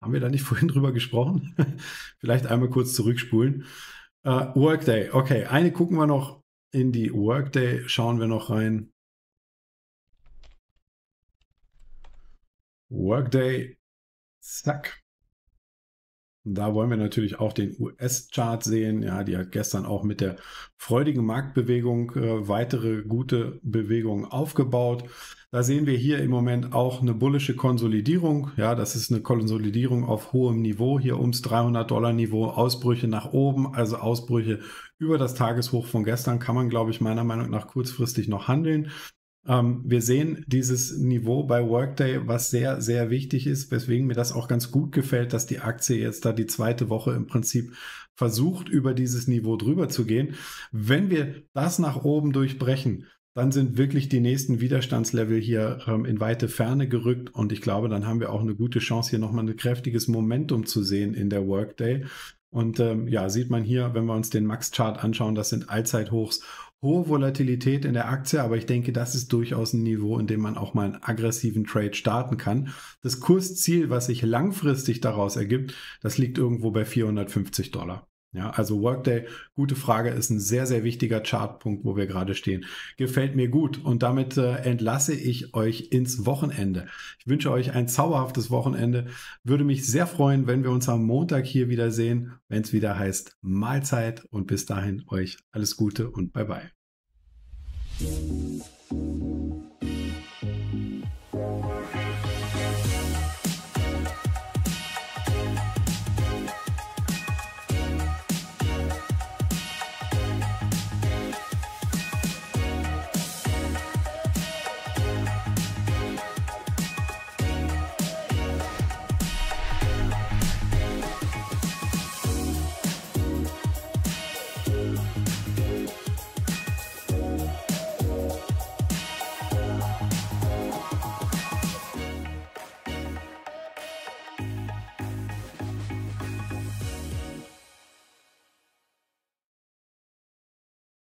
haben wir da nicht (laughs) vorhin drüber gesprochen? (laughs) Vielleicht einmal kurz zurückspulen. Äh, Workday, okay, eine gucken wir noch in die Workday, schauen wir noch rein. Workday, zack. Da wollen wir natürlich auch den US-Chart sehen. Ja, die hat gestern auch mit der freudigen Marktbewegung äh, weitere gute Bewegungen aufgebaut. Da sehen wir hier im Moment auch eine bullische Konsolidierung. Ja, das ist eine Konsolidierung auf hohem Niveau, hier ums 300 Dollar Niveau, Ausbrüche nach oben, also Ausbrüche über das Tageshoch von gestern kann man, glaube ich, meiner Meinung nach kurzfristig noch handeln. Ähm, wir sehen dieses Niveau bei Workday, was sehr, sehr wichtig ist, weswegen mir das auch ganz gut gefällt, dass die Aktie jetzt da die zweite Woche im Prinzip versucht, über dieses Niveau drüber zu gehen. Wenn wir das nach oben durchbrechen, dann sind wirklich die nächsten Widerstandslevel hier ähm, in weite Ferne gerückt und ich glaube, dann haben wir auch eine gute Chance, hier nochmal ein kräftiges Momentum zu sehen in der Workday. Und ähm, ja, sieht man hier, wenn wir uns den Max-Chart anschauen, das sind Allzeithochs hohe Volatilität in der Aktie, aber ich denke, das ist durchaus ein Niveau, in dem man auch mal einen aggressiven Trade starten kann. Das Kursziel, was sich langfristig daraus ergibt, das liegt irgendwo bei 450 Dollar. Ja, also Workday, gute Frage, ist ein sehr, sehr wichtiger Chartpunkt, wo wir gerade stehen. Gefällt mir gut und damit äh, entlasse ich euch ins Wochenende. Ich wünsche euch ein zauberhaftes Wochenende. Würde mich sehr freuen, wenn wir uns am Montag hier wiedersehen, wenn es wieder heißt Mahlzeit und bis dahin euch alles Gute und bye bye.